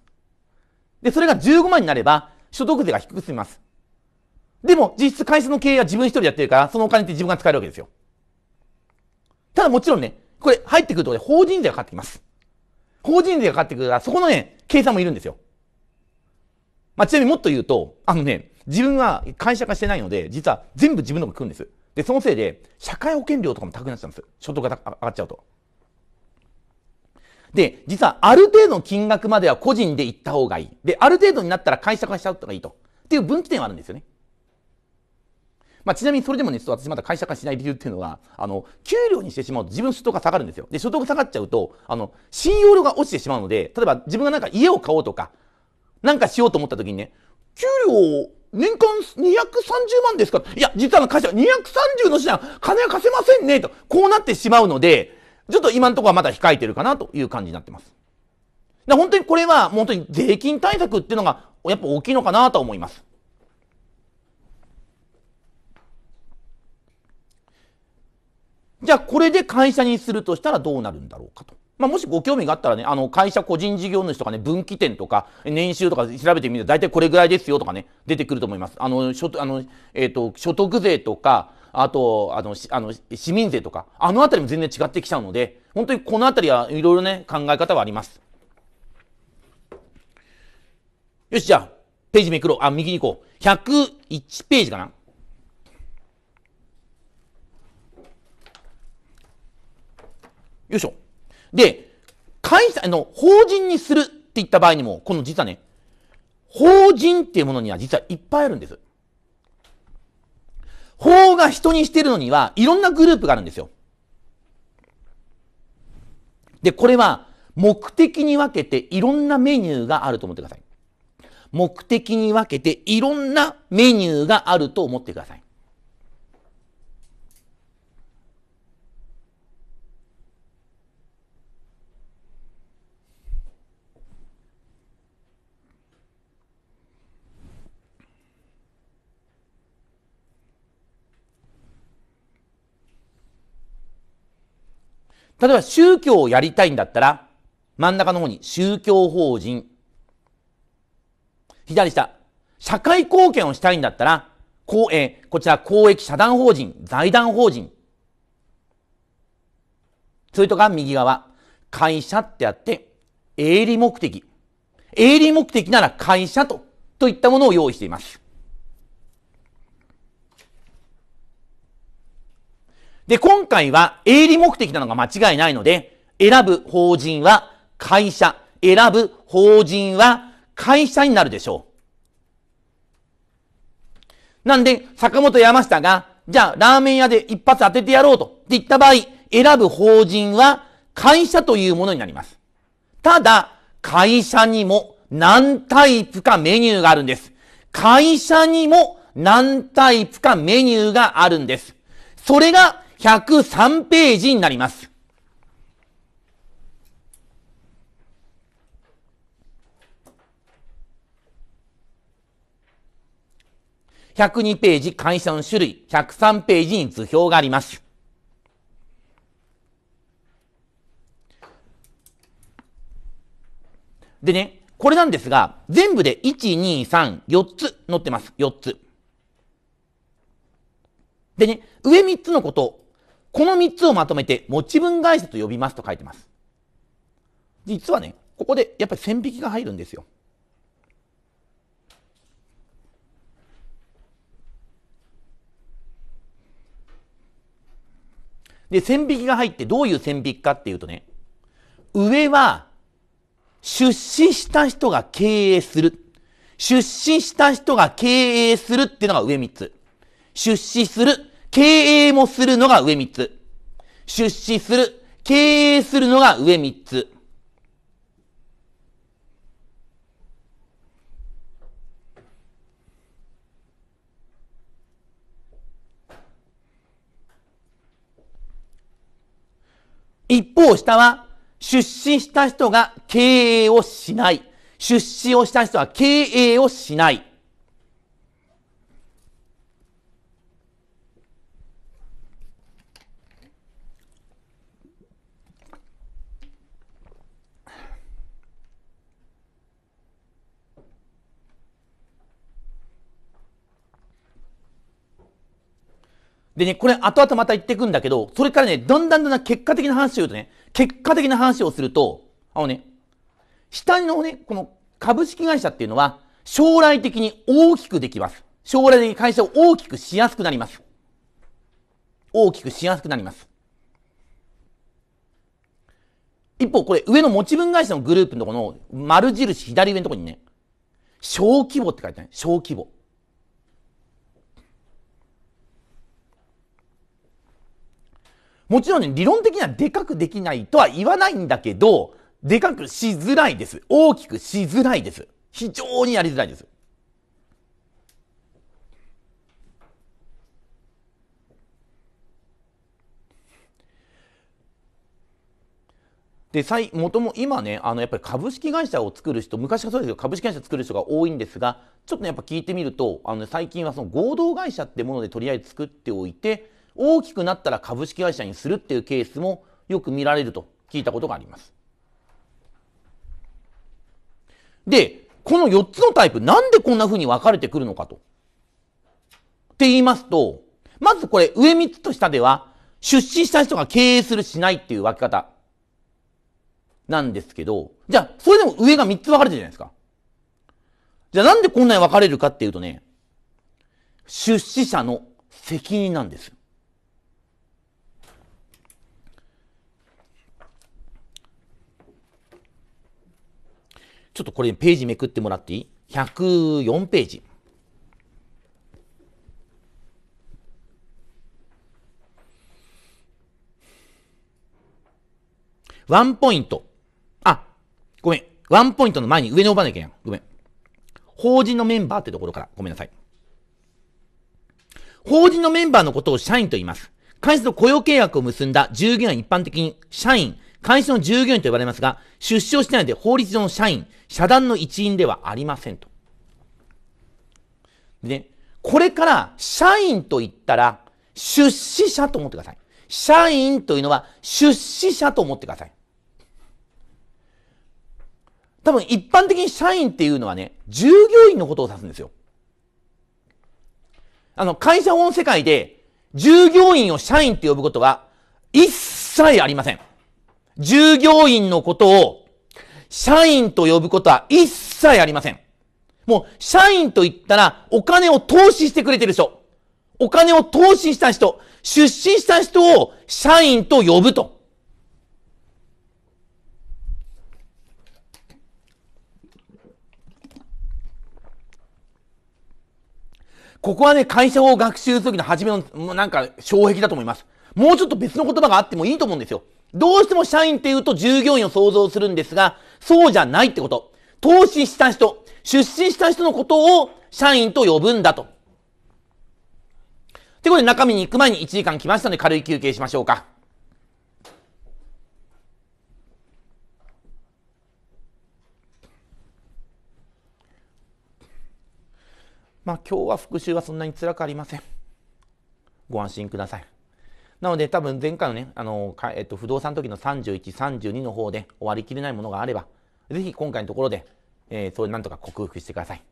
で、それが15万になれば、所得税が低く済みます。でも、実質会社の経営は自分一人やってるから、そのお金って自分が使えるわけですよ。ただもちろんね、これ入ってくるところで法人税がかかってきます。法人税がかかってくるから、そこのね、計算もいるんですよ。まあ、ちなみにもっと言うと、あのね、自分は会社化してないので、実は全部自分のが来るんです。で、そのせいで、社会保険料とかも高くなっちゃうんです。所得が上がっちゃうと。で、実はある程度の金額までは個人で行った方がいい。で、ある程度になったら会社化しちゃった方がいいと。っていう分岐点はあるんですよね。まあ、ちなみにそれでもね、ちょっと私まだ会社化しない理由っていうのが、あの、給料にしてしまうと自分所得が下がるんですよ。で、所得下がっちゃうと、あの、信用量が落ちてしまうので、例えば自分がなんか家を買おうとか、なんかしようと思った時にね、給料年間230万ですかいや、実はの会社は230の資産、金は貸せませんね、と、こうなってしまうので、ちょっと今のところはまだ控えてるかなという感じになってます。本当にこれは、本当に税金対策っていうのが、やっぱ大きいのかなと思います。じゃあこれで会社にするとしたらどうなるんだろうかと。まあ、もしご興味があったらね、あの、会社個人事業主とかね、分岐点とか、年収とか調べてみると、大体これぐらいですよとかね、出てくると思います。あの、所あの、えっ、ー、と、所得税とか、あと、あの、あの市民税とか、あのあたりも全然違ってきちゃうので、本当にこのあたりはいろいろね、考え方はあります。よし、じゃあ、ページめくろう。あ、右に行こう。101ページかなよいしょ。で、会社の法人にするって言った場合にも、この実はね、法人っていうものには実はいっぱいあるんです。法が人にしてるのには、いろんなグループがあるんですよ。で、これは目的に分けていろんなメニューがあると思ってください。目的に分けていろんなメニューがあると思ってください。例えば宗教をやりたいんだったら、真ん中の方に宗教法人。左下、社会貢献をしたいんだったら、こう、えー、こちら公益社団法人、財団法人。それとか右側、会社ってあって、営利目的。営利目的なら会社と、といったものを用意しています。で、今回は営利目的なのが間違いないので、選ぶ法人は会社、選ぶ法人は会社になるでしょう。なんで、坂本山下が、じゃあラーメン屋で一発当ててやろうとって言った場合、選ぶ法人は会社というものになります。ただ、会社にも何タイプかメニューがあるんです。会社にも何タイプかメニューがあるんです。それが103ページになります。102ページ、会社の種類、103ページに図表があります。でね、これなんですが、全部で1、2、3、4つ載ってます。4つ。でね、上3つのことこの3つをまとめて持ち分会社と呼びますと書いてます。実はね、ここでやっぱり線引きが入るんですよ。で、線引きが入ってどういう線引きかっていうとね、上は出資した人が経営する。出資した人が経営するっていうのが上3つ。出資する。経営もするのが上三つ。出資する、経営するのが上三つ。一方、下は、出資した人が経営をしない。出資をした人は経営をしない。でね、これ後々また言ってくんだけど、それからね、だんだんだんだん結果的な話を言うとね、結果的な話をすると、あのね、下のね、この株式会社っていうのは、将来的に大きくできます。将来的に会社を大きくしやすくなります。大きくしやすくなります。一方、これ上の持ち分会社のグループのとこの丸印左上のところにね、小規模って書いてある。小規模。もちろんね、理論的にはでかくできないとは言わないんだけど、でかくしづらいです。大きくしづらいです。非常にやりづらいです。で、最、元も今ね、あの、やっぱり株式会社を作る人、昔はそうですけど、株式会社作る人が多いんですが、ちょっとね、やっぱ聞いてみると、あの、ね、最近はその合同会社ってものでとりあえず作っておいて、大きくなったら株式会社にするっていうケースもよく見られると聞いたことがあります。で、この4つのタイプ、なんでこんな風に分かれてくるのかと。って言いますと、まずこれ上3つと下では、出資した人が経営するしないっていう分け方なんですけど、じゃあ、それでも上が3つ分かれてるじゃないですか。じゃあなんでこんなに分かれるかっていうとね、出資者の責任なんです。ちょっとこれページめくってもらっていい ?104 ページ。ワンポイント。あ、ごめん。ワンポイントの前に上のばなきゃやん。ごめん。法人のメンバーってところから。ごめんなさい。法人のメンバーのことを社員と言います。会社と雇用契約を結んだ従業員は一般的に社員、会社の従業員と呼ばれますが、出資をしてないので法律上の社員、社団の一員ではありませんと。でね、これから社員と言ったら、出資者と思ってください。社員というのは出資者と思ってください。多分一般的に社員っていうのはね、従業員のことを指すんですよ。あの、会社法の世界で従業員を社員って呼ぶことは一切ありません。従業員のことを社員と呼ぶことは一切ありません。もう社員と言ったらお金を投資してくれてる人、お金を投資した人、出資した人を社員と呼ぶと。ここはね、会社を学習するときの初めの、なんか、障壁だと思います。もうちょっと別の言葉があってもいいと思うんですよ。どうしても社員っていうと従業員を想像するんですが、そうじゃないってこと。投資した人、出資した人のことを社員と呼ぶんだと。ってことで中身に行く前に1時間来ましたので軽い休憩しましょうか。まあ今日は復習はそんなに辛くありません。ご安心ください。なので多分前回のね、あの、かえっと、不動産の時の31、32の方で終わりきれないものがあれば、ぜひ今回のところで、えー、それなんとか克服してください。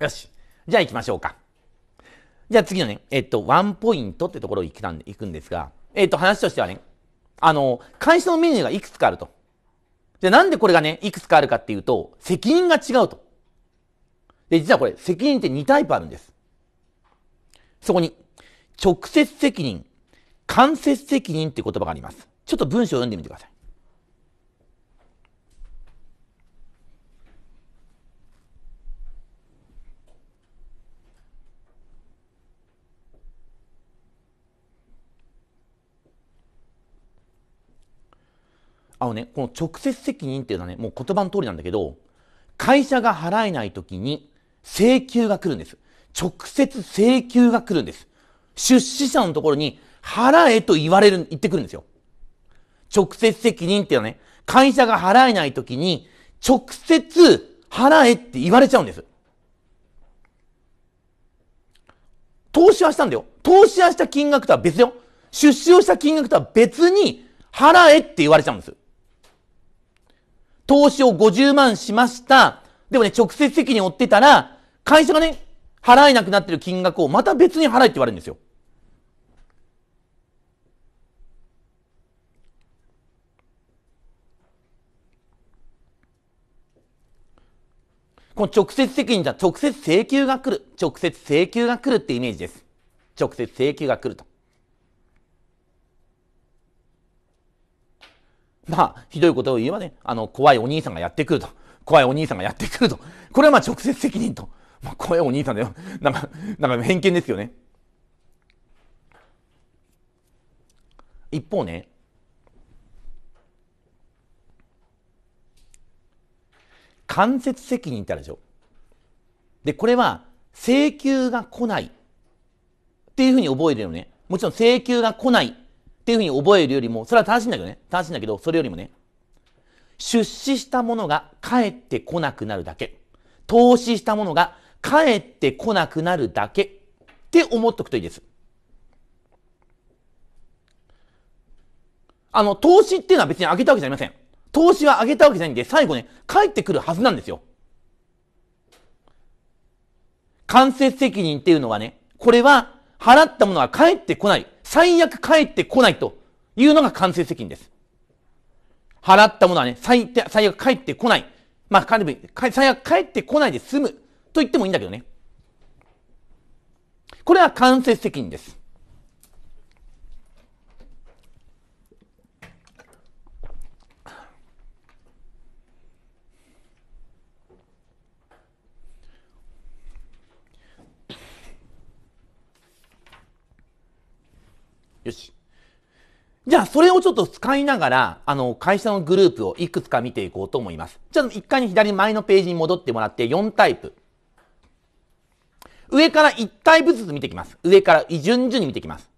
よし。じゃあ行きましょうか。じゃあ次のね、えっと、ワンポイントってところに行くんですが、えっと、話としてはね、あの、会社のメニューがいくつかあると。で、なんでこれがね、いくつかあるかっていうと、責任が違うと。で、実はこれ、責任って2タイプあるんです。そこに、直接責任、間接責任って言葉があります。ちょっと文章を読んでみてください。あのね、この直接責任っていうのはね、もう言葉の通りなんだけど、会社が払えない時に請求が来るんです。直接請求が来るんです。出資者のところに払えと言われる、言ってくるんですよ。直接責任っていうのはね、会社が払えない時に直接払えって言われちゃうんです。投資はしたんだよ。投資はした金額とは別よ。出資をした金額とは別に払えって言われちゃうんです。投資を50万しました。でもね、直接責任を負ってたら、会社がね、払えなくなってる金額をまた別に払えって言われるんですよ。この直接責任じゃ、直接請求が来る。直接請求が来るってイメージです。直接請求が来ると。まあ、ひどいことを言えばね、あの、怖いお兄さんがやってくると。怖いお兄さんがやってくると。これはまあ直接責任と。まあ、怖いお兄さんだよ。なんか、なんか偏見ですよね。一方ね、間接責任ってあるでしょ。で、これは請求が来ないっていうふうに覚えるよね。もちろん請求が来ないっていうふうに覚えるよりも、それは正しいんだけどね。正しいんだけど、それよりもね、出資したものが返ってこなくなるだけ。投資したものが返ってこなくなるだけって思っとくといいです。あの、投資っていうのは別に上げたわけじゃありません。投資は上げたわけじゃないんで、最後ね、返ってくるはずなんですよ。間接責任っていうのはね、これは払ったものは返ってこない。最悪帰ってこないというのが完成責任です。払ったものはね、最最悪帰ってこない。まあ、最悪帰ってこないで済むと言ってもいいんだけどね。これは間接責任です。よし。じゃあ、それをちょっと使いながら、あの、会社のグループをいくつか見ていこうと思います。ちょっと一回に左前のページに戻ってもらって、4タイプ。上から1タイプずつ見ていきます。上から順々に見ていきます。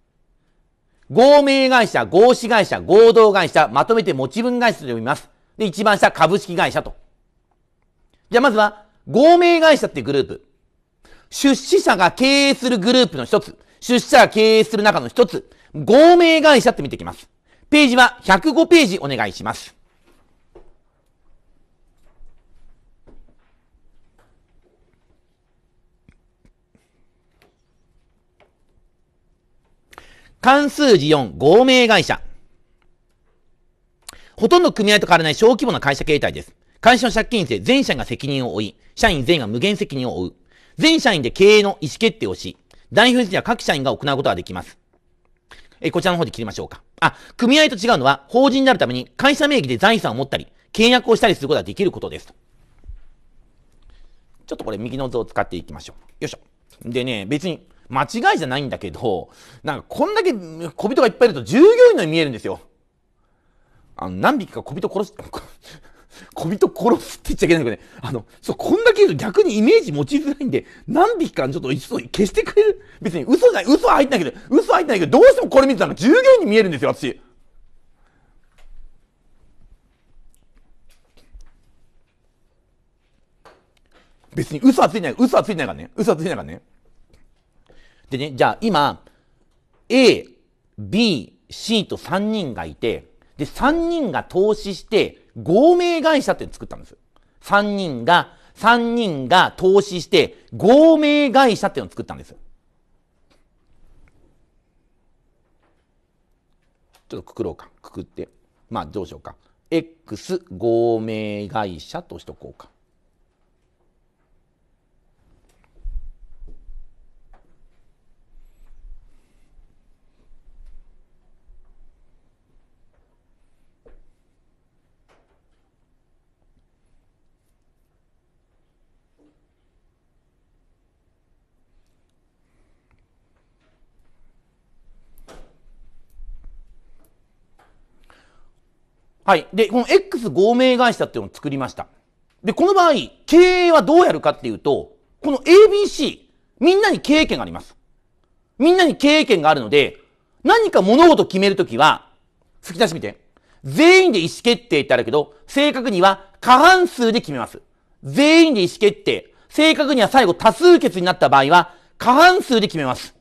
合名会社、合資会社、合同会社、まとめて持ち分会社と呼びます。で、一番下、株式会社と。じゃあ、まずは、合名会社ってグループ。出資者が経営するグループの一つ。出資者が経営する中の一つ。合名会社って見ていきます。ページは105ページお願いします。関数字4、合名会社。ほとんど組合と変わらない小規模な会社形態です。会社の借金生全社員が責任を負い、社員全員が無限責任を負う。全社員で経営の意思決定をし、代表時には各社員が行うことができます。えこちらの方で切りましょうか。あ、組合と違うのは、法人になるために会社名義で財産を持ったり、契約をしたりすることができることです。ちょっとこれ右の図を使っていきましょう。よいしょ。でね、別に間違いじゃないんだけど、なんかこんだけ小人がいっぱいいると従業員のように見えるんですよ。あの、何匹か小人殺す。小人殺すって言っちゃいけないけどね、あの、そう、こんだけ言うと逆にイメージ持ちづらいんで、何匹かちょっと一度消してくれる別に嘘じゃない、嘘は入ってないけど、嘘は入ってないけど、どうしてもこれ見てたら従業員に見えるんですよ、私。別に嘘はついてない、嘘はついてないからね。嘘はついてないからね。でね、じゃあ今、A、B、C と3人がいて、で、3人が投資して、合名会社っていうのを作ったんですよ。3人が、3人が投資して合名会社っていうのを作ったんですちょっとくくろうか。くくって。まあどうしようか。X 合名会社としとこうか。はい。で、この X 合名会社っていうのを作りました。で、この場合、経営はどうやるかっていうと、この ABC、みんなに経営権があります。みんなに経営権があるので、何か物事を決めるときは、突き出してみて。全員で意思決定ってあるけど、正確には過半数で決めます。全員で意思決定。正確には最後多数決になった場合は、過半数で決めます。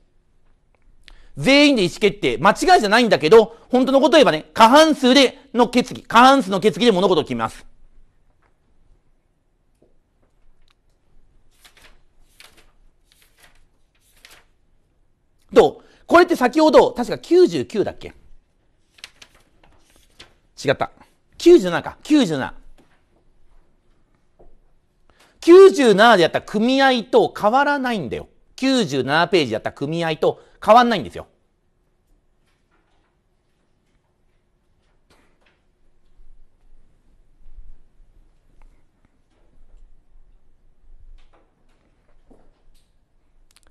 全員で意思決定、間違いじゃないんだけど、本当のこと言えばね、過半数での決議、過半数の決議で物事を決めます。どうこれって先ほど、確か99だっけ違った。97か、97。97でやった組合と変わらないんだよ。97ページやった組合と変わんないんですよ。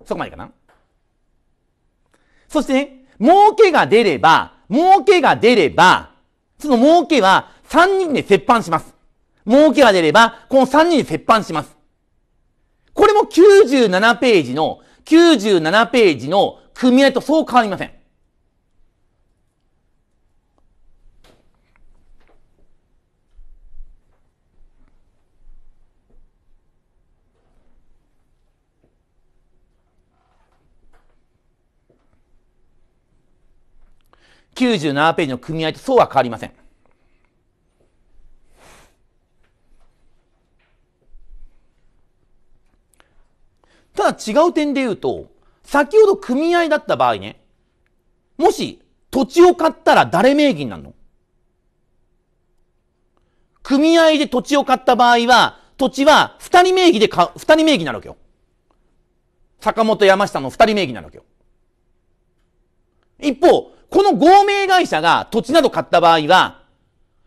そこまでかなそしてね、儲けが出れば、儲けが出れば、その儲けは3人で折半します。儲けが出れば、この3人で折半します。これも97ページの、97ページの組合とそう変わりません。97ページの組合とそうは変わりません。ただ違う点で言うと、先ほど組合だった場合ね、もし土地を買ったら誰名義になるの組合で土地を買った場合は、土地は二人名義でか、二人名義になるわけよ。坂本山下の二人名義になるわけよ。一方、この合名会社が土地など買った場合は、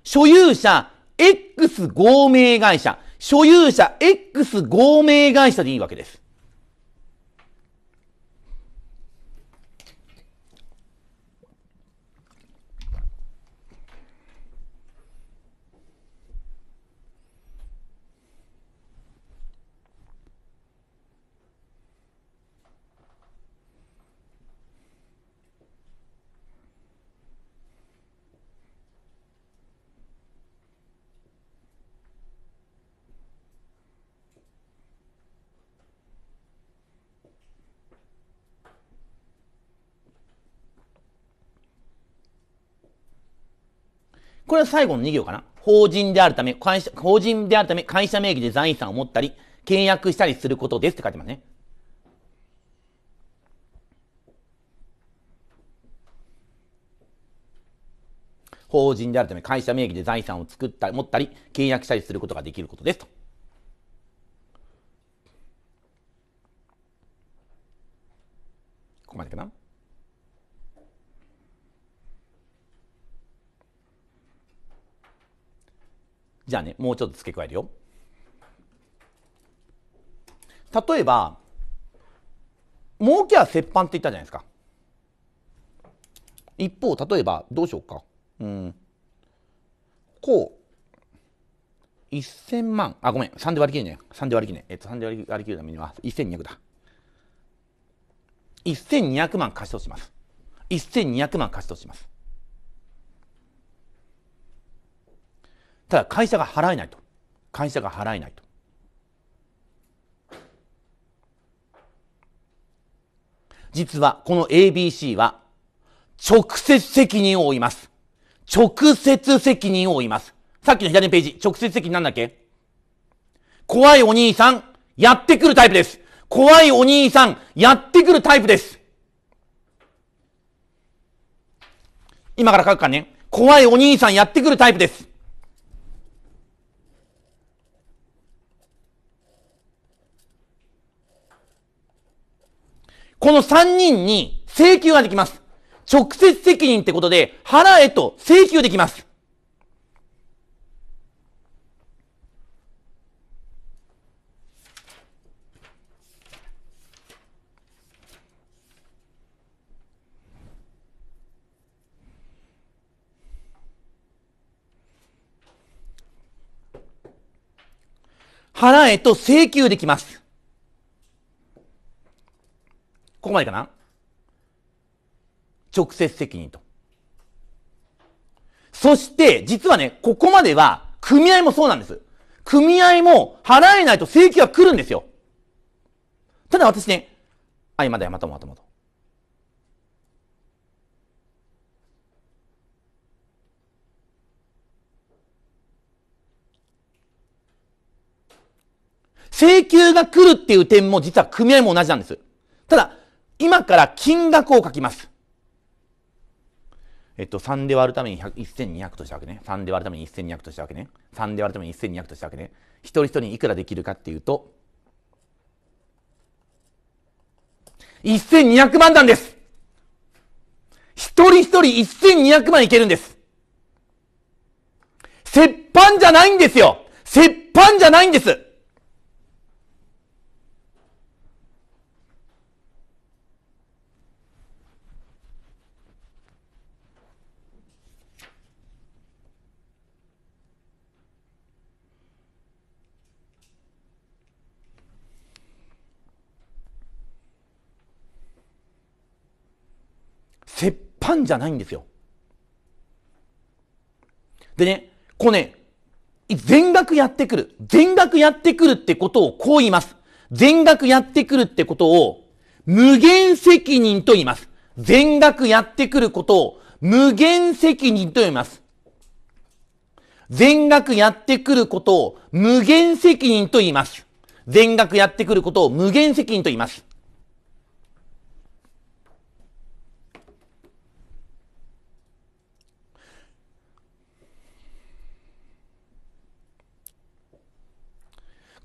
所有者 X 合名会社、所有者 X 合名会社でいいわけです。これは最後の2行かな。法人であるため、会社、法人であるため、会社名義で財産を持ったり、契約したりすることですって書いてますね。法人であるため、会社名義で財産を作ったり、持ったり、契約したりすることができることですと。ここまでかな。じゃあね、もうちょっと付け加えるよ。例えば、儲けは折半って言ったじゃないですか。一方、例えば、どうしようか。うん。こう、1000万、あ、ごめん、3で割り切れね。3で割り切れね。えっと、3で割り切るためには、1200だ。1200万貸し通します。1200万貸し通します。ただ会社が払えないと会社が払えないと実はこの ABC は直接責任を負います。直接責任を負います。さっきの左のページ、直接責任なんだっけ怖いお兄さん、やってくるタイプです。怖いお兄さん、やってくるタイプです。今から書くかね。怖いお兄さんやってくるタイプです。この3人に請求ができます。直接責任ってことで、払えと請求できます。払えと請求できます。ここまでかな直接責任と。そして、実はね、ここまでは、組合もそうなんです。組合も払えないと請求が来るんですよ。ただ私ね、あ、今だよ、またもまたもと。請求が来るっていう点も実は組合も同じなんです。ただ、今から金額を書きます。えっと、3で割るために1200としたわけね。3で割るために1200としたわけね。3で割るために1200としたわけね。一人一人いくらできるかっていうと、1200万なんです。一人一人1200万いけるんです。折半じゃないんですよ。折半じゃないんです。折半じゃないんですよ。でね、こうね、全額やってくる。全額やってくるってことをこう言います。全額やってくるってことを無限責任と言います。全額やってくることを無限責任と言います。全額やってくることを無限責任と言います。全額やってくることを無限責任と言います。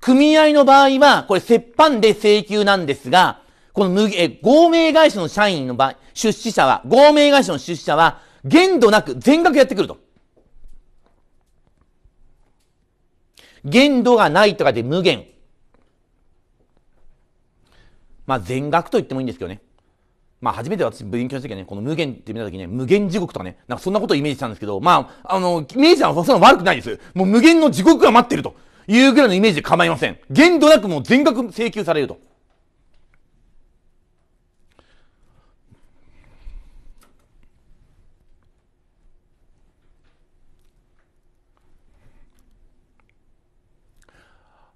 組合の場合は、これ折半で請求なんですが、この無、え、合名会社の社員の場合、出資者は、合名会社の出資者は、限度なく全額やってくると。限度がないとかで無限。まあ全額と言ってもいいんですけどね。まあ初めて私勉強した時はね、この無限って見た時ね、無限地獄とかね、なんかそんなことをイメージしたんですけど、まあ、あの、イメージはそんな悪くないです。もう無限の地獄が待ってると。いうぐらいのイメージで構いません。限度なくもう全額請求されると。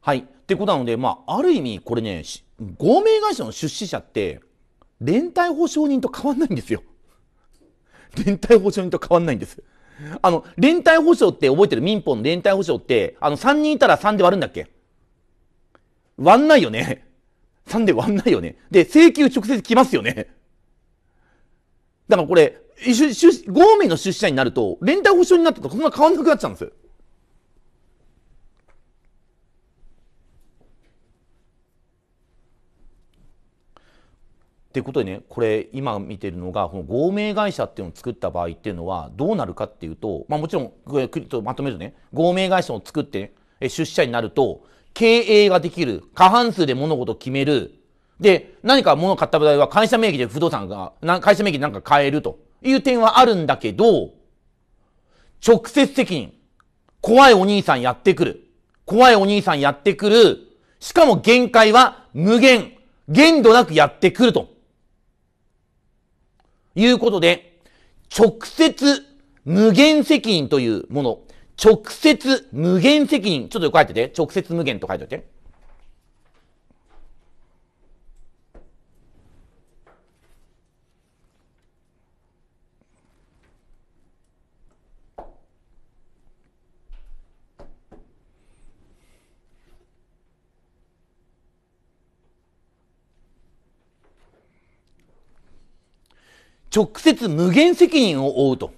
はい。ってことなので、まあ、ある意味、これね、合名会社の出資者って、連帯保証人と変わんないんですよ。連帯保証人と変わんないんです。あの、連帯保証って覚えてる民法の連帯保証って、あの、3人いたら3で割るんだっけ割んないよね。3 で割んないよね。で、請求直接来ますよね。だからこれ、合名の出資者になると、連帯保証になったとそんな変わんなくなっちゃうんですよ。ていうことでねこれ今見てるのがこの合名会社っていうのを作った場合っていうのはどうなるかっていうと、まあ、もちろんとまとめるとね合名会社を作って、ね、出社になると経営ができる過半数で物事を決めるで何か物を買った場合は会社名義で不動産が会社名義で何か買えるという点はあるんだけど直接責任怖いお兄さんやってくる怖いお兄さんやってくるしかも限界は無限限度なくやってくると。いうことで、直接無限責任というもの、直接無限責任、ちょっとよく書いてて、直接無限と書いておいて。直接無限責任を負うと。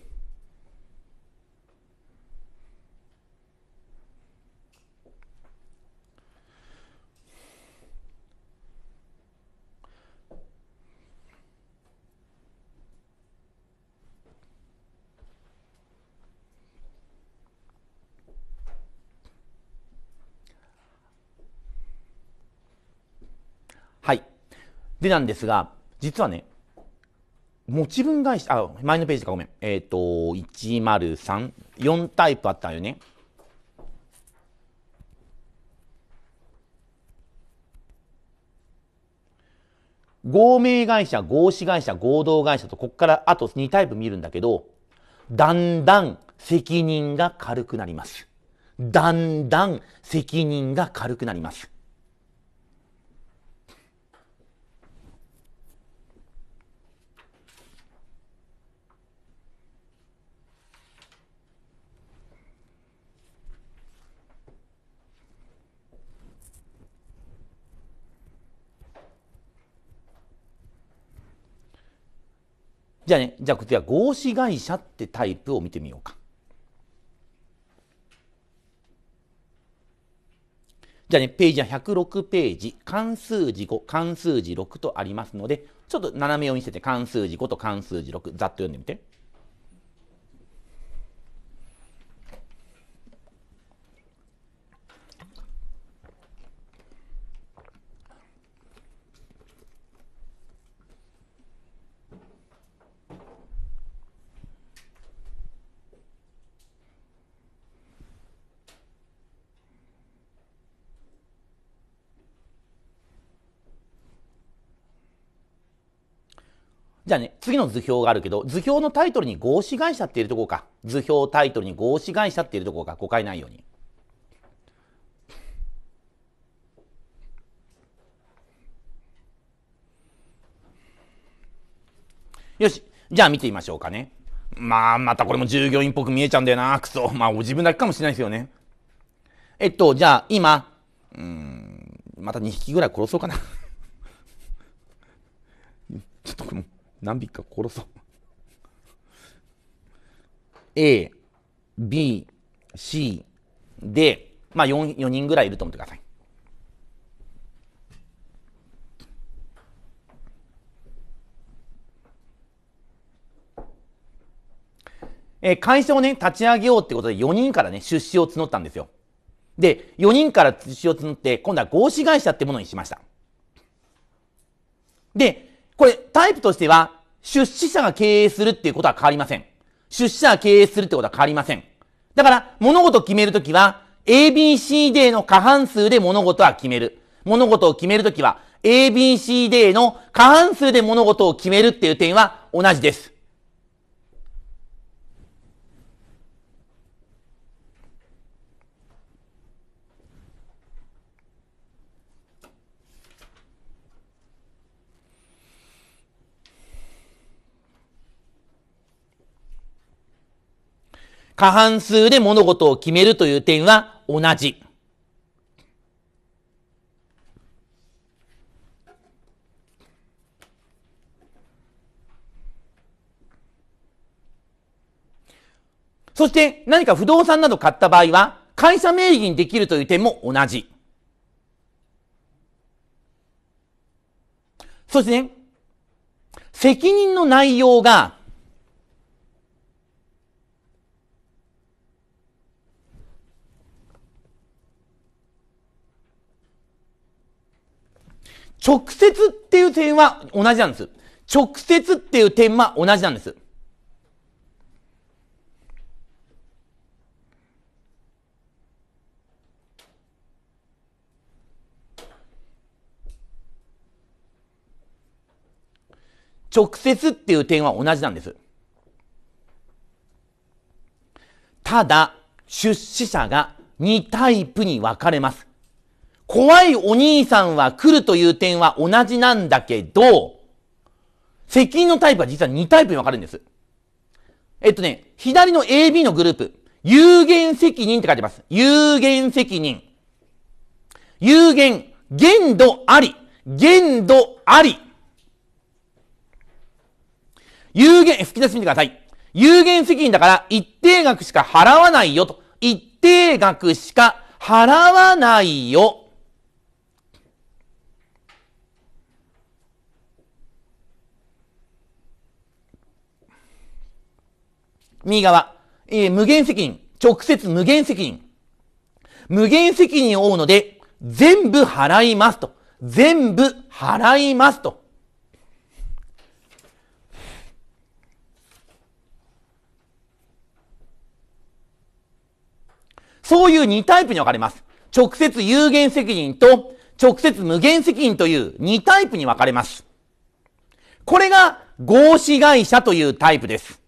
はい。でなんですが、実はね、持ち分会社、あ、前のページか、ごめん。えっ、ー、と、103、4タイプあったよね。合名会社、合資会社、合同会社と、ここからあと2タイプ見るんだけど、だんだん責任が軽くなります。だんだん責任が軽くなります。じゃあね、じゃあこちら合資会社ってタイプを見てみようか。じゃあね、ページは106ページ、関数字5、関数字6とありますので、ちょっと斜めを見せて関数字5と関数字6、ざっと読んでみて。じゃあね、次の図表があるけど、図表のタイトルに合詞会社って入れとこうか。図表タイトルに合詞会社って入れとこうか。誤解ないように。よし。じゃあ見てみましょうかね。まあ、またこれも従業員っぽく見えちゃうんだよな。くそ。まあ、お自分だけかもしれないですよね。えっと、じゃあ今、うん、また2匹ぐらい殺そうかな ちょっとこ何匹か殺そう A、B、C で、まあ4、4人ぐらいいると思ってください。えー、会社をね、立ち上げようってことで4人からね、出資を募ったんですよ。で、4人から出資を募って、今度は合資会社ってものにしました。で、これ、タイプとしては、出資者が経営するっていうことは変わりません。出資者が経営するってことは変わりません。だから、物事を決めるときは、ABCD の過半数で物事は決める。物事を決めるときは、ABCD の過半数で物事を決めるっていう点は同じです。過半数で物事を決めるという点は同じ。そして何か不動産など買った場合は、会社名義にできるという点も同じ。そしてね、責任の内容が直接っていう点は同じなんです。直接っていう点は同じなんです。直接っていう点は同じなんです。ただ、出資者が2タイプに分かれます。怖いお兄さんは来るという点は同じなんだけど、責任のタイプは実は2タイプに分かるんです。えっとね、左の AB のグループ、有限責任って書いてます。有限責任。有限、限度あり、限度あり。有限、吹き出してみてください。有限責任だから一定額しか払わないよと。一定額しか払わないよ。右側、えー、無限責任。直接無限責任。無限責任を負うので、全部払いますと。全部払いますと。そういう2タイプに分かれます。直接有限責任と直接無限責任という2タイプに分かれます。これが合資会社というタイプです。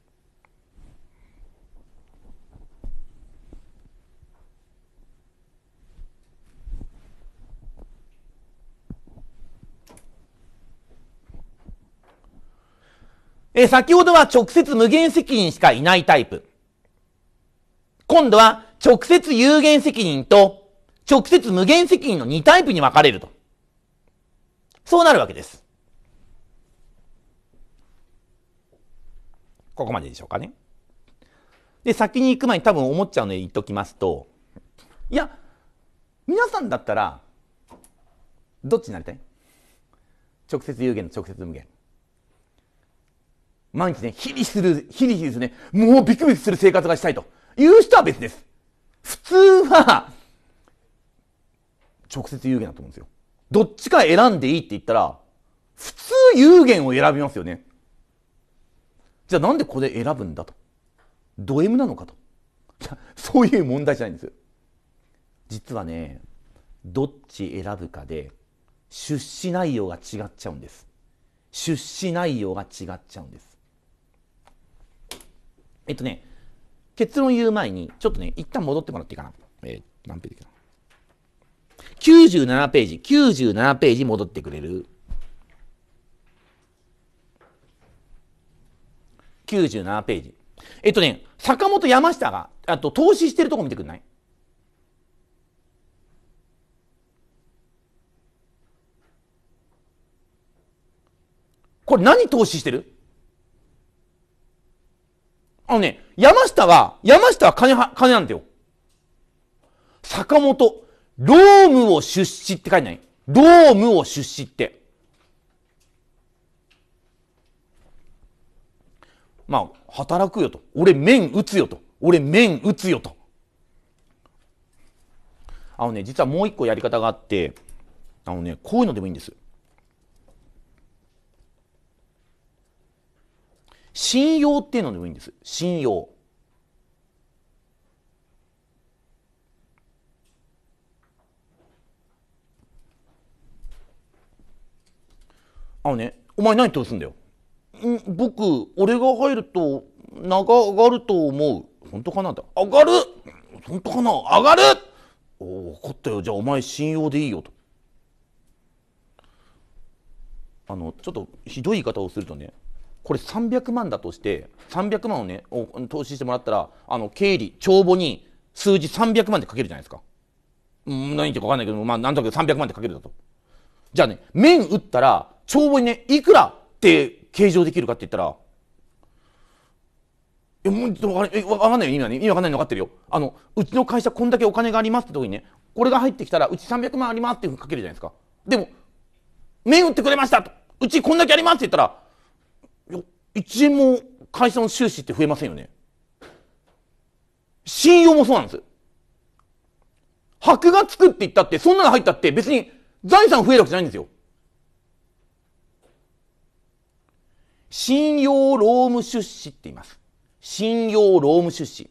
え先ほどは直接無限責任しかいないタイプ。今度は直接有限責任と直接無限責任の2タイプに分かれると。そうなるわけです。ここまででしょうかね。で、先に行く前に多分思っちゃうので言っときますと、いや、皆さんだったら、どっちになりたい直接有限と直接無限。毎日ね、ヒリする、ヒリヒリすね、もうビクビクする生活がしたいという人は別です。普通は、直接有限だと思うんですよ。どっちか選んでいいって言ったら、普通有限を選びますよね。じゃあなんでこれ選ぶんだと。ド M なのかと。いや、そういう問題じゃないんです。実はね、どっち選ぶかで、出資内容が違っちゃうんです。出資内容が違っちゃうんです。えっとね、結論言う前に、ちょっとね、一旦戻ってもらっていいかな。えー、何ページかな。97ページ、97ページ戻ってくれる ?97 ページ。えっとね、坂本山下が、あと投資してるとこ見てくんないこれ何投資してるあのね、山下は、山下は金は、金なんだよ。坂本、ロームを出資って書いてない。ロームを出資って。まあ、働くよと。俺、面打つよと。俺、面打つよと。あのね、実はもう一個やり方があって、あのね、こういうのでもいいんです。信用っていうのでもいいんです信用あのねお前何通すんだよん僕俺が入ると名が上がると思う本当かなって上がる本当かな上がるお分かったよじゃあお前信用でいいよとあのちょっとひどい言い方をするとねこれ300万だとして300万をね投資してもらったらあの経理帳簿に数字300万って書けるじゃないですか。うん、何言ってか分かんないけど、まあ、なんとなく300万って書けるだと。じゃあね、面打ったら、帳簿にね、いくらって計上できるかって言ったら、え、もう、わかんないよ、意味はね。意味わかんないの分かってるよ。あの、うちの会社こんだけお金がありますって時にね、これが入ってきたら、うち300万ありますっていうふうに書けるじゃないですか。でも、面打ってくれましたと。うちこんだけありますって言ったら、1円も会社の収支って増えませんよね。信用もそうなんです。箔がつくって言ったって、そんなの入ったって別に財産増えるわけじゃないんですよ。信用労務出資って言います。信用労務出資。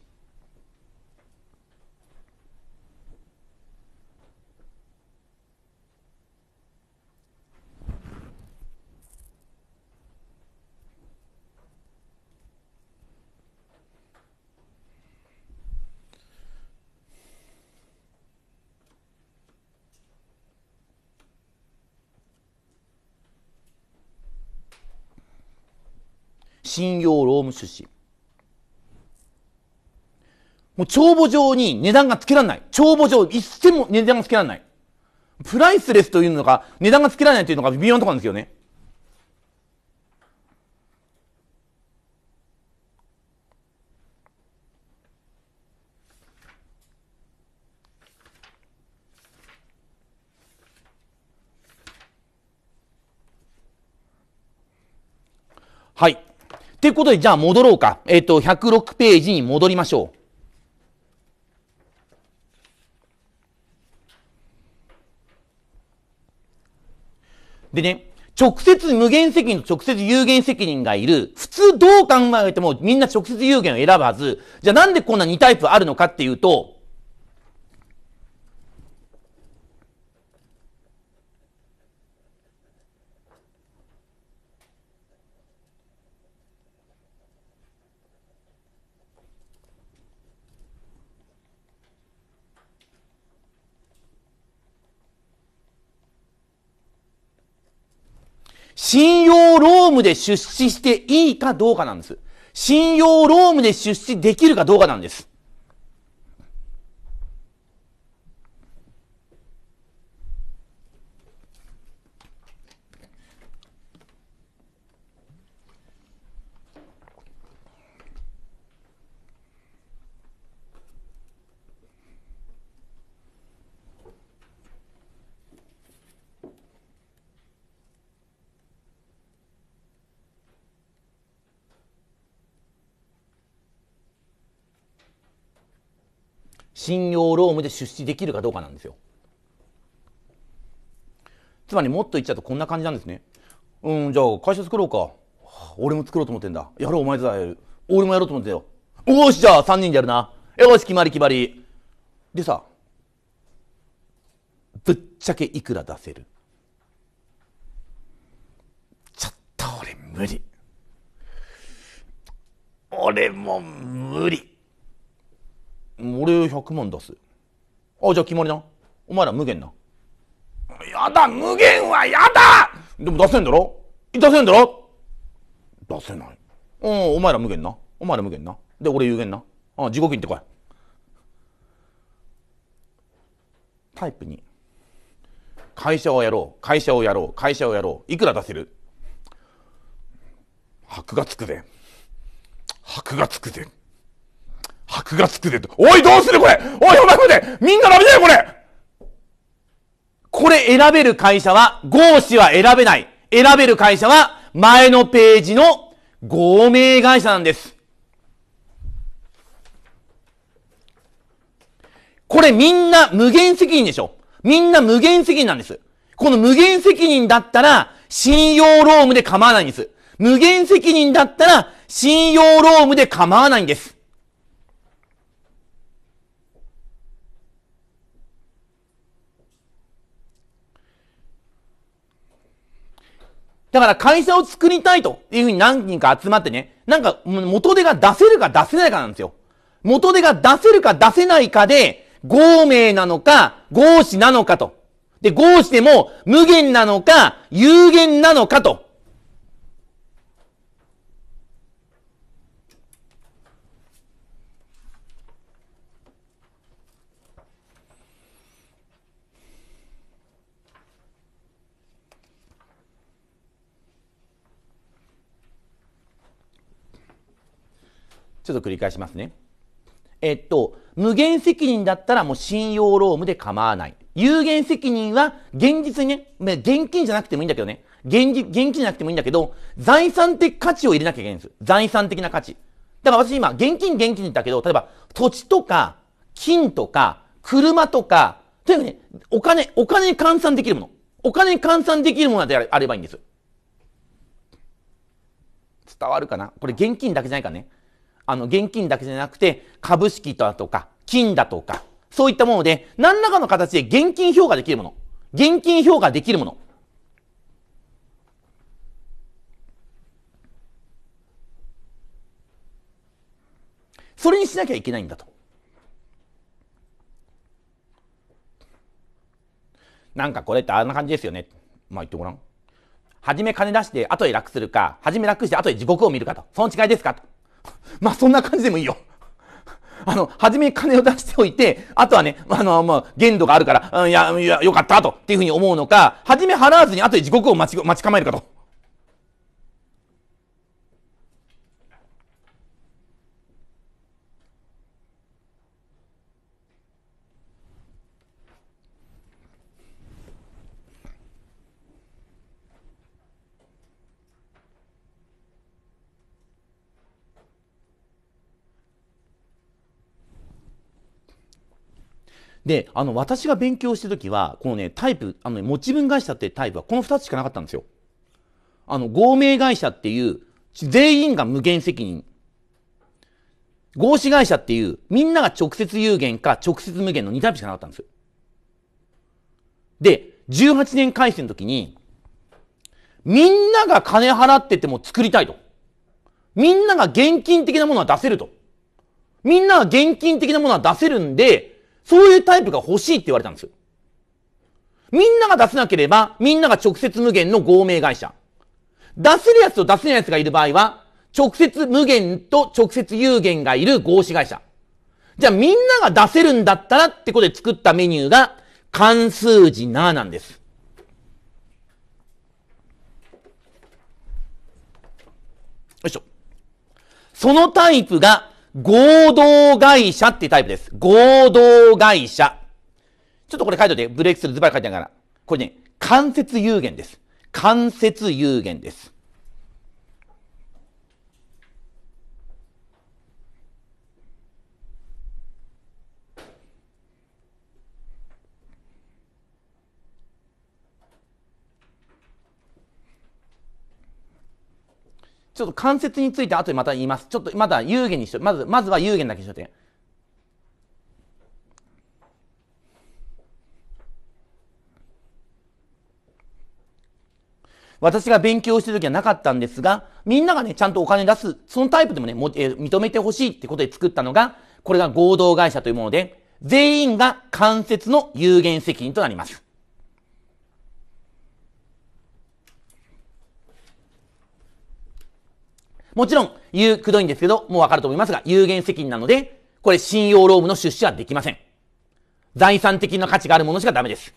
信用労務出資。もう帳簿上に値段がつけられない。帳簿上一銭も値段がつけられない。プライスレスというのが、値段がつけられないというのが微妙なところなんですよね。はい。ていうことで、じゃあ戻ろうか。えっ、ー、と、106ページに戻りましょう。でね、直接無限責任と直接有限責任がいる。普通どう考えてもみんな直接有限を選ぶはず。じゃあなんでこんな2タイプあるのかっていうと、信用ロームで出資していいかどうかなんです。信用ロームで出資できるかどうかなんです。信用労務で出資できるかどうかなんですよつまりもっと言っちゃうとこんな感じなんですねうんじゃあ会社作ろうか俺も作ろうと思ってんだやろうお前だ俺もやろうと思ってよよしじゃあ3人でやるなよし決まり決まりでさぶっちゃけいくら出せるちょっと俺無理俺も無理俺100万出すあじゃあ決まりなお前ら無限なやだ無限はやだでも出せんだろ出せんだろ出せないうんお前ら無限なお前ら無限なで俺有限なあ地獄行ってこいタイプ2会社をやろう会社をやろう会社をやろういくら出せる箔がつくぜ箔がつくぜ箔がつくでと。おい、どうするこれおい、お前待てみんなダメだよ、これこれ選べる会社は、合資は選べない。選べる会社は、前のページの合名会社なんです。これみんな無限責任でしょみんな無限責任なんです。この無限責任だったら、信用ロームで構わないんです。無限責任だったら、信用ロームで構わないんです。だから会社を作りたいというふうに何人か集まってね、なんか元手が出せるか出せないかなんですよ。元手が出せるか出せないかで、合名なのか、合詞なのかと。で、合詞でも無限なのか、有限なのかと。ちょっと繰り返しますね。えっと、無限責任だったらもう信用労務で構わない。有限責任は現実にね、現金じゃなくてもいいんだけどね。現現金じゃなくてもいいんだけど、財産的価値を入れなきゃいけないんです。財産的な価値。だから私今、現金現金だけど、例えば土地とか、金とか、車とか、とにかくね、お金、お金に換算できるもの。お金に換算できるものであればいいんです。伝わるかなこれ現金だけじゃないからね。あの、現金だけじゃなくて、株式だとか、金だとか、そういったもので、何らかの形で現金評価できるもの。現金評価できるもの。それにしなきゃいけないんだと。なんかこれってあんな感じですよね。まあ言ってごらん。はじめ金出して、後で楽するか、はじめ楽して、後で地獄を見るかと。その違いですかと。まあそんな感じでもいいよ。あの、初めに金を出しておいて、あとはね、あの、もう限度があるから、うん、いや、いや、よかった、と、っていうふうに思うのか、初め払わずに、後で地獄を待ち、待ち構えるかと。で、あの、私が勉強してる時は、このね、タイプ、あの、ね、持ち分会社ってタイプはこの2つしかなかったんですよ。あの、合名会社っていう、全員が無限責任。合資会社っていう、みんなが直接有限か直接無限の2タイプしかなかったんですよ。で、18年改正の時に、みんなが金払ってても作りたいと。みんなが現金的なものは出せると。みんなが現金的なものは出せるんで、そういうタイプが欲しいって言われたんですよ。みんなが出せなければ、みんなが直接無限の合名会社。出せるやつと出せないやつがいる場合は、直接無限と直接有限がいる合資会社。じゃあみんなが出せるんだったらってことで作ったメニューが、関数字7なんです。よいしょ。そのタイプが合同会社っていうタイプです。合同会社。ちょっとこれ書いといて、ブレイクスルーズバリ書いてあるから。これね、間接有限です。間接有限です。ちょっと関節について後でまた言います。ちょっとまだ有限にしとまず、まずは有限だけしとて。私が勉強してる時はなかったんですが、みんながね、ちゃんとお金出す、そのタイプでもね、もえー、認めてほしいってことで作ったのが、これが合同会社というもので、全員が関節の有限責任となります。もちろん、言うくどいんですけど、もうわかると思いますが、有限責任なので、これ信用ロームの出資はできません。財産的な価値があるものしかダメです。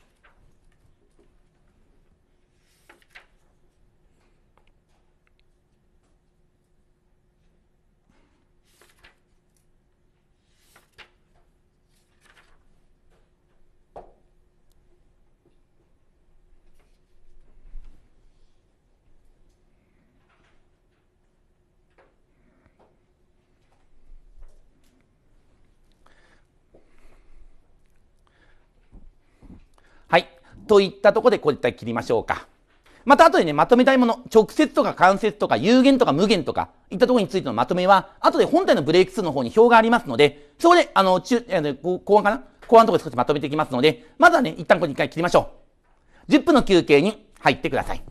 といったところでこういった切りましょうか。また後でね、まとめたいもの、直接とか間接とか有限とか無限とか、いったところについてのまとめは、後で本体のブレイク2の方に表がありますので、そこで、あの、中、えー、後半かな後半のところで少しまとめていきますので、まずはね、一旦これ一回切りましょう。10分の休憩に入ってください。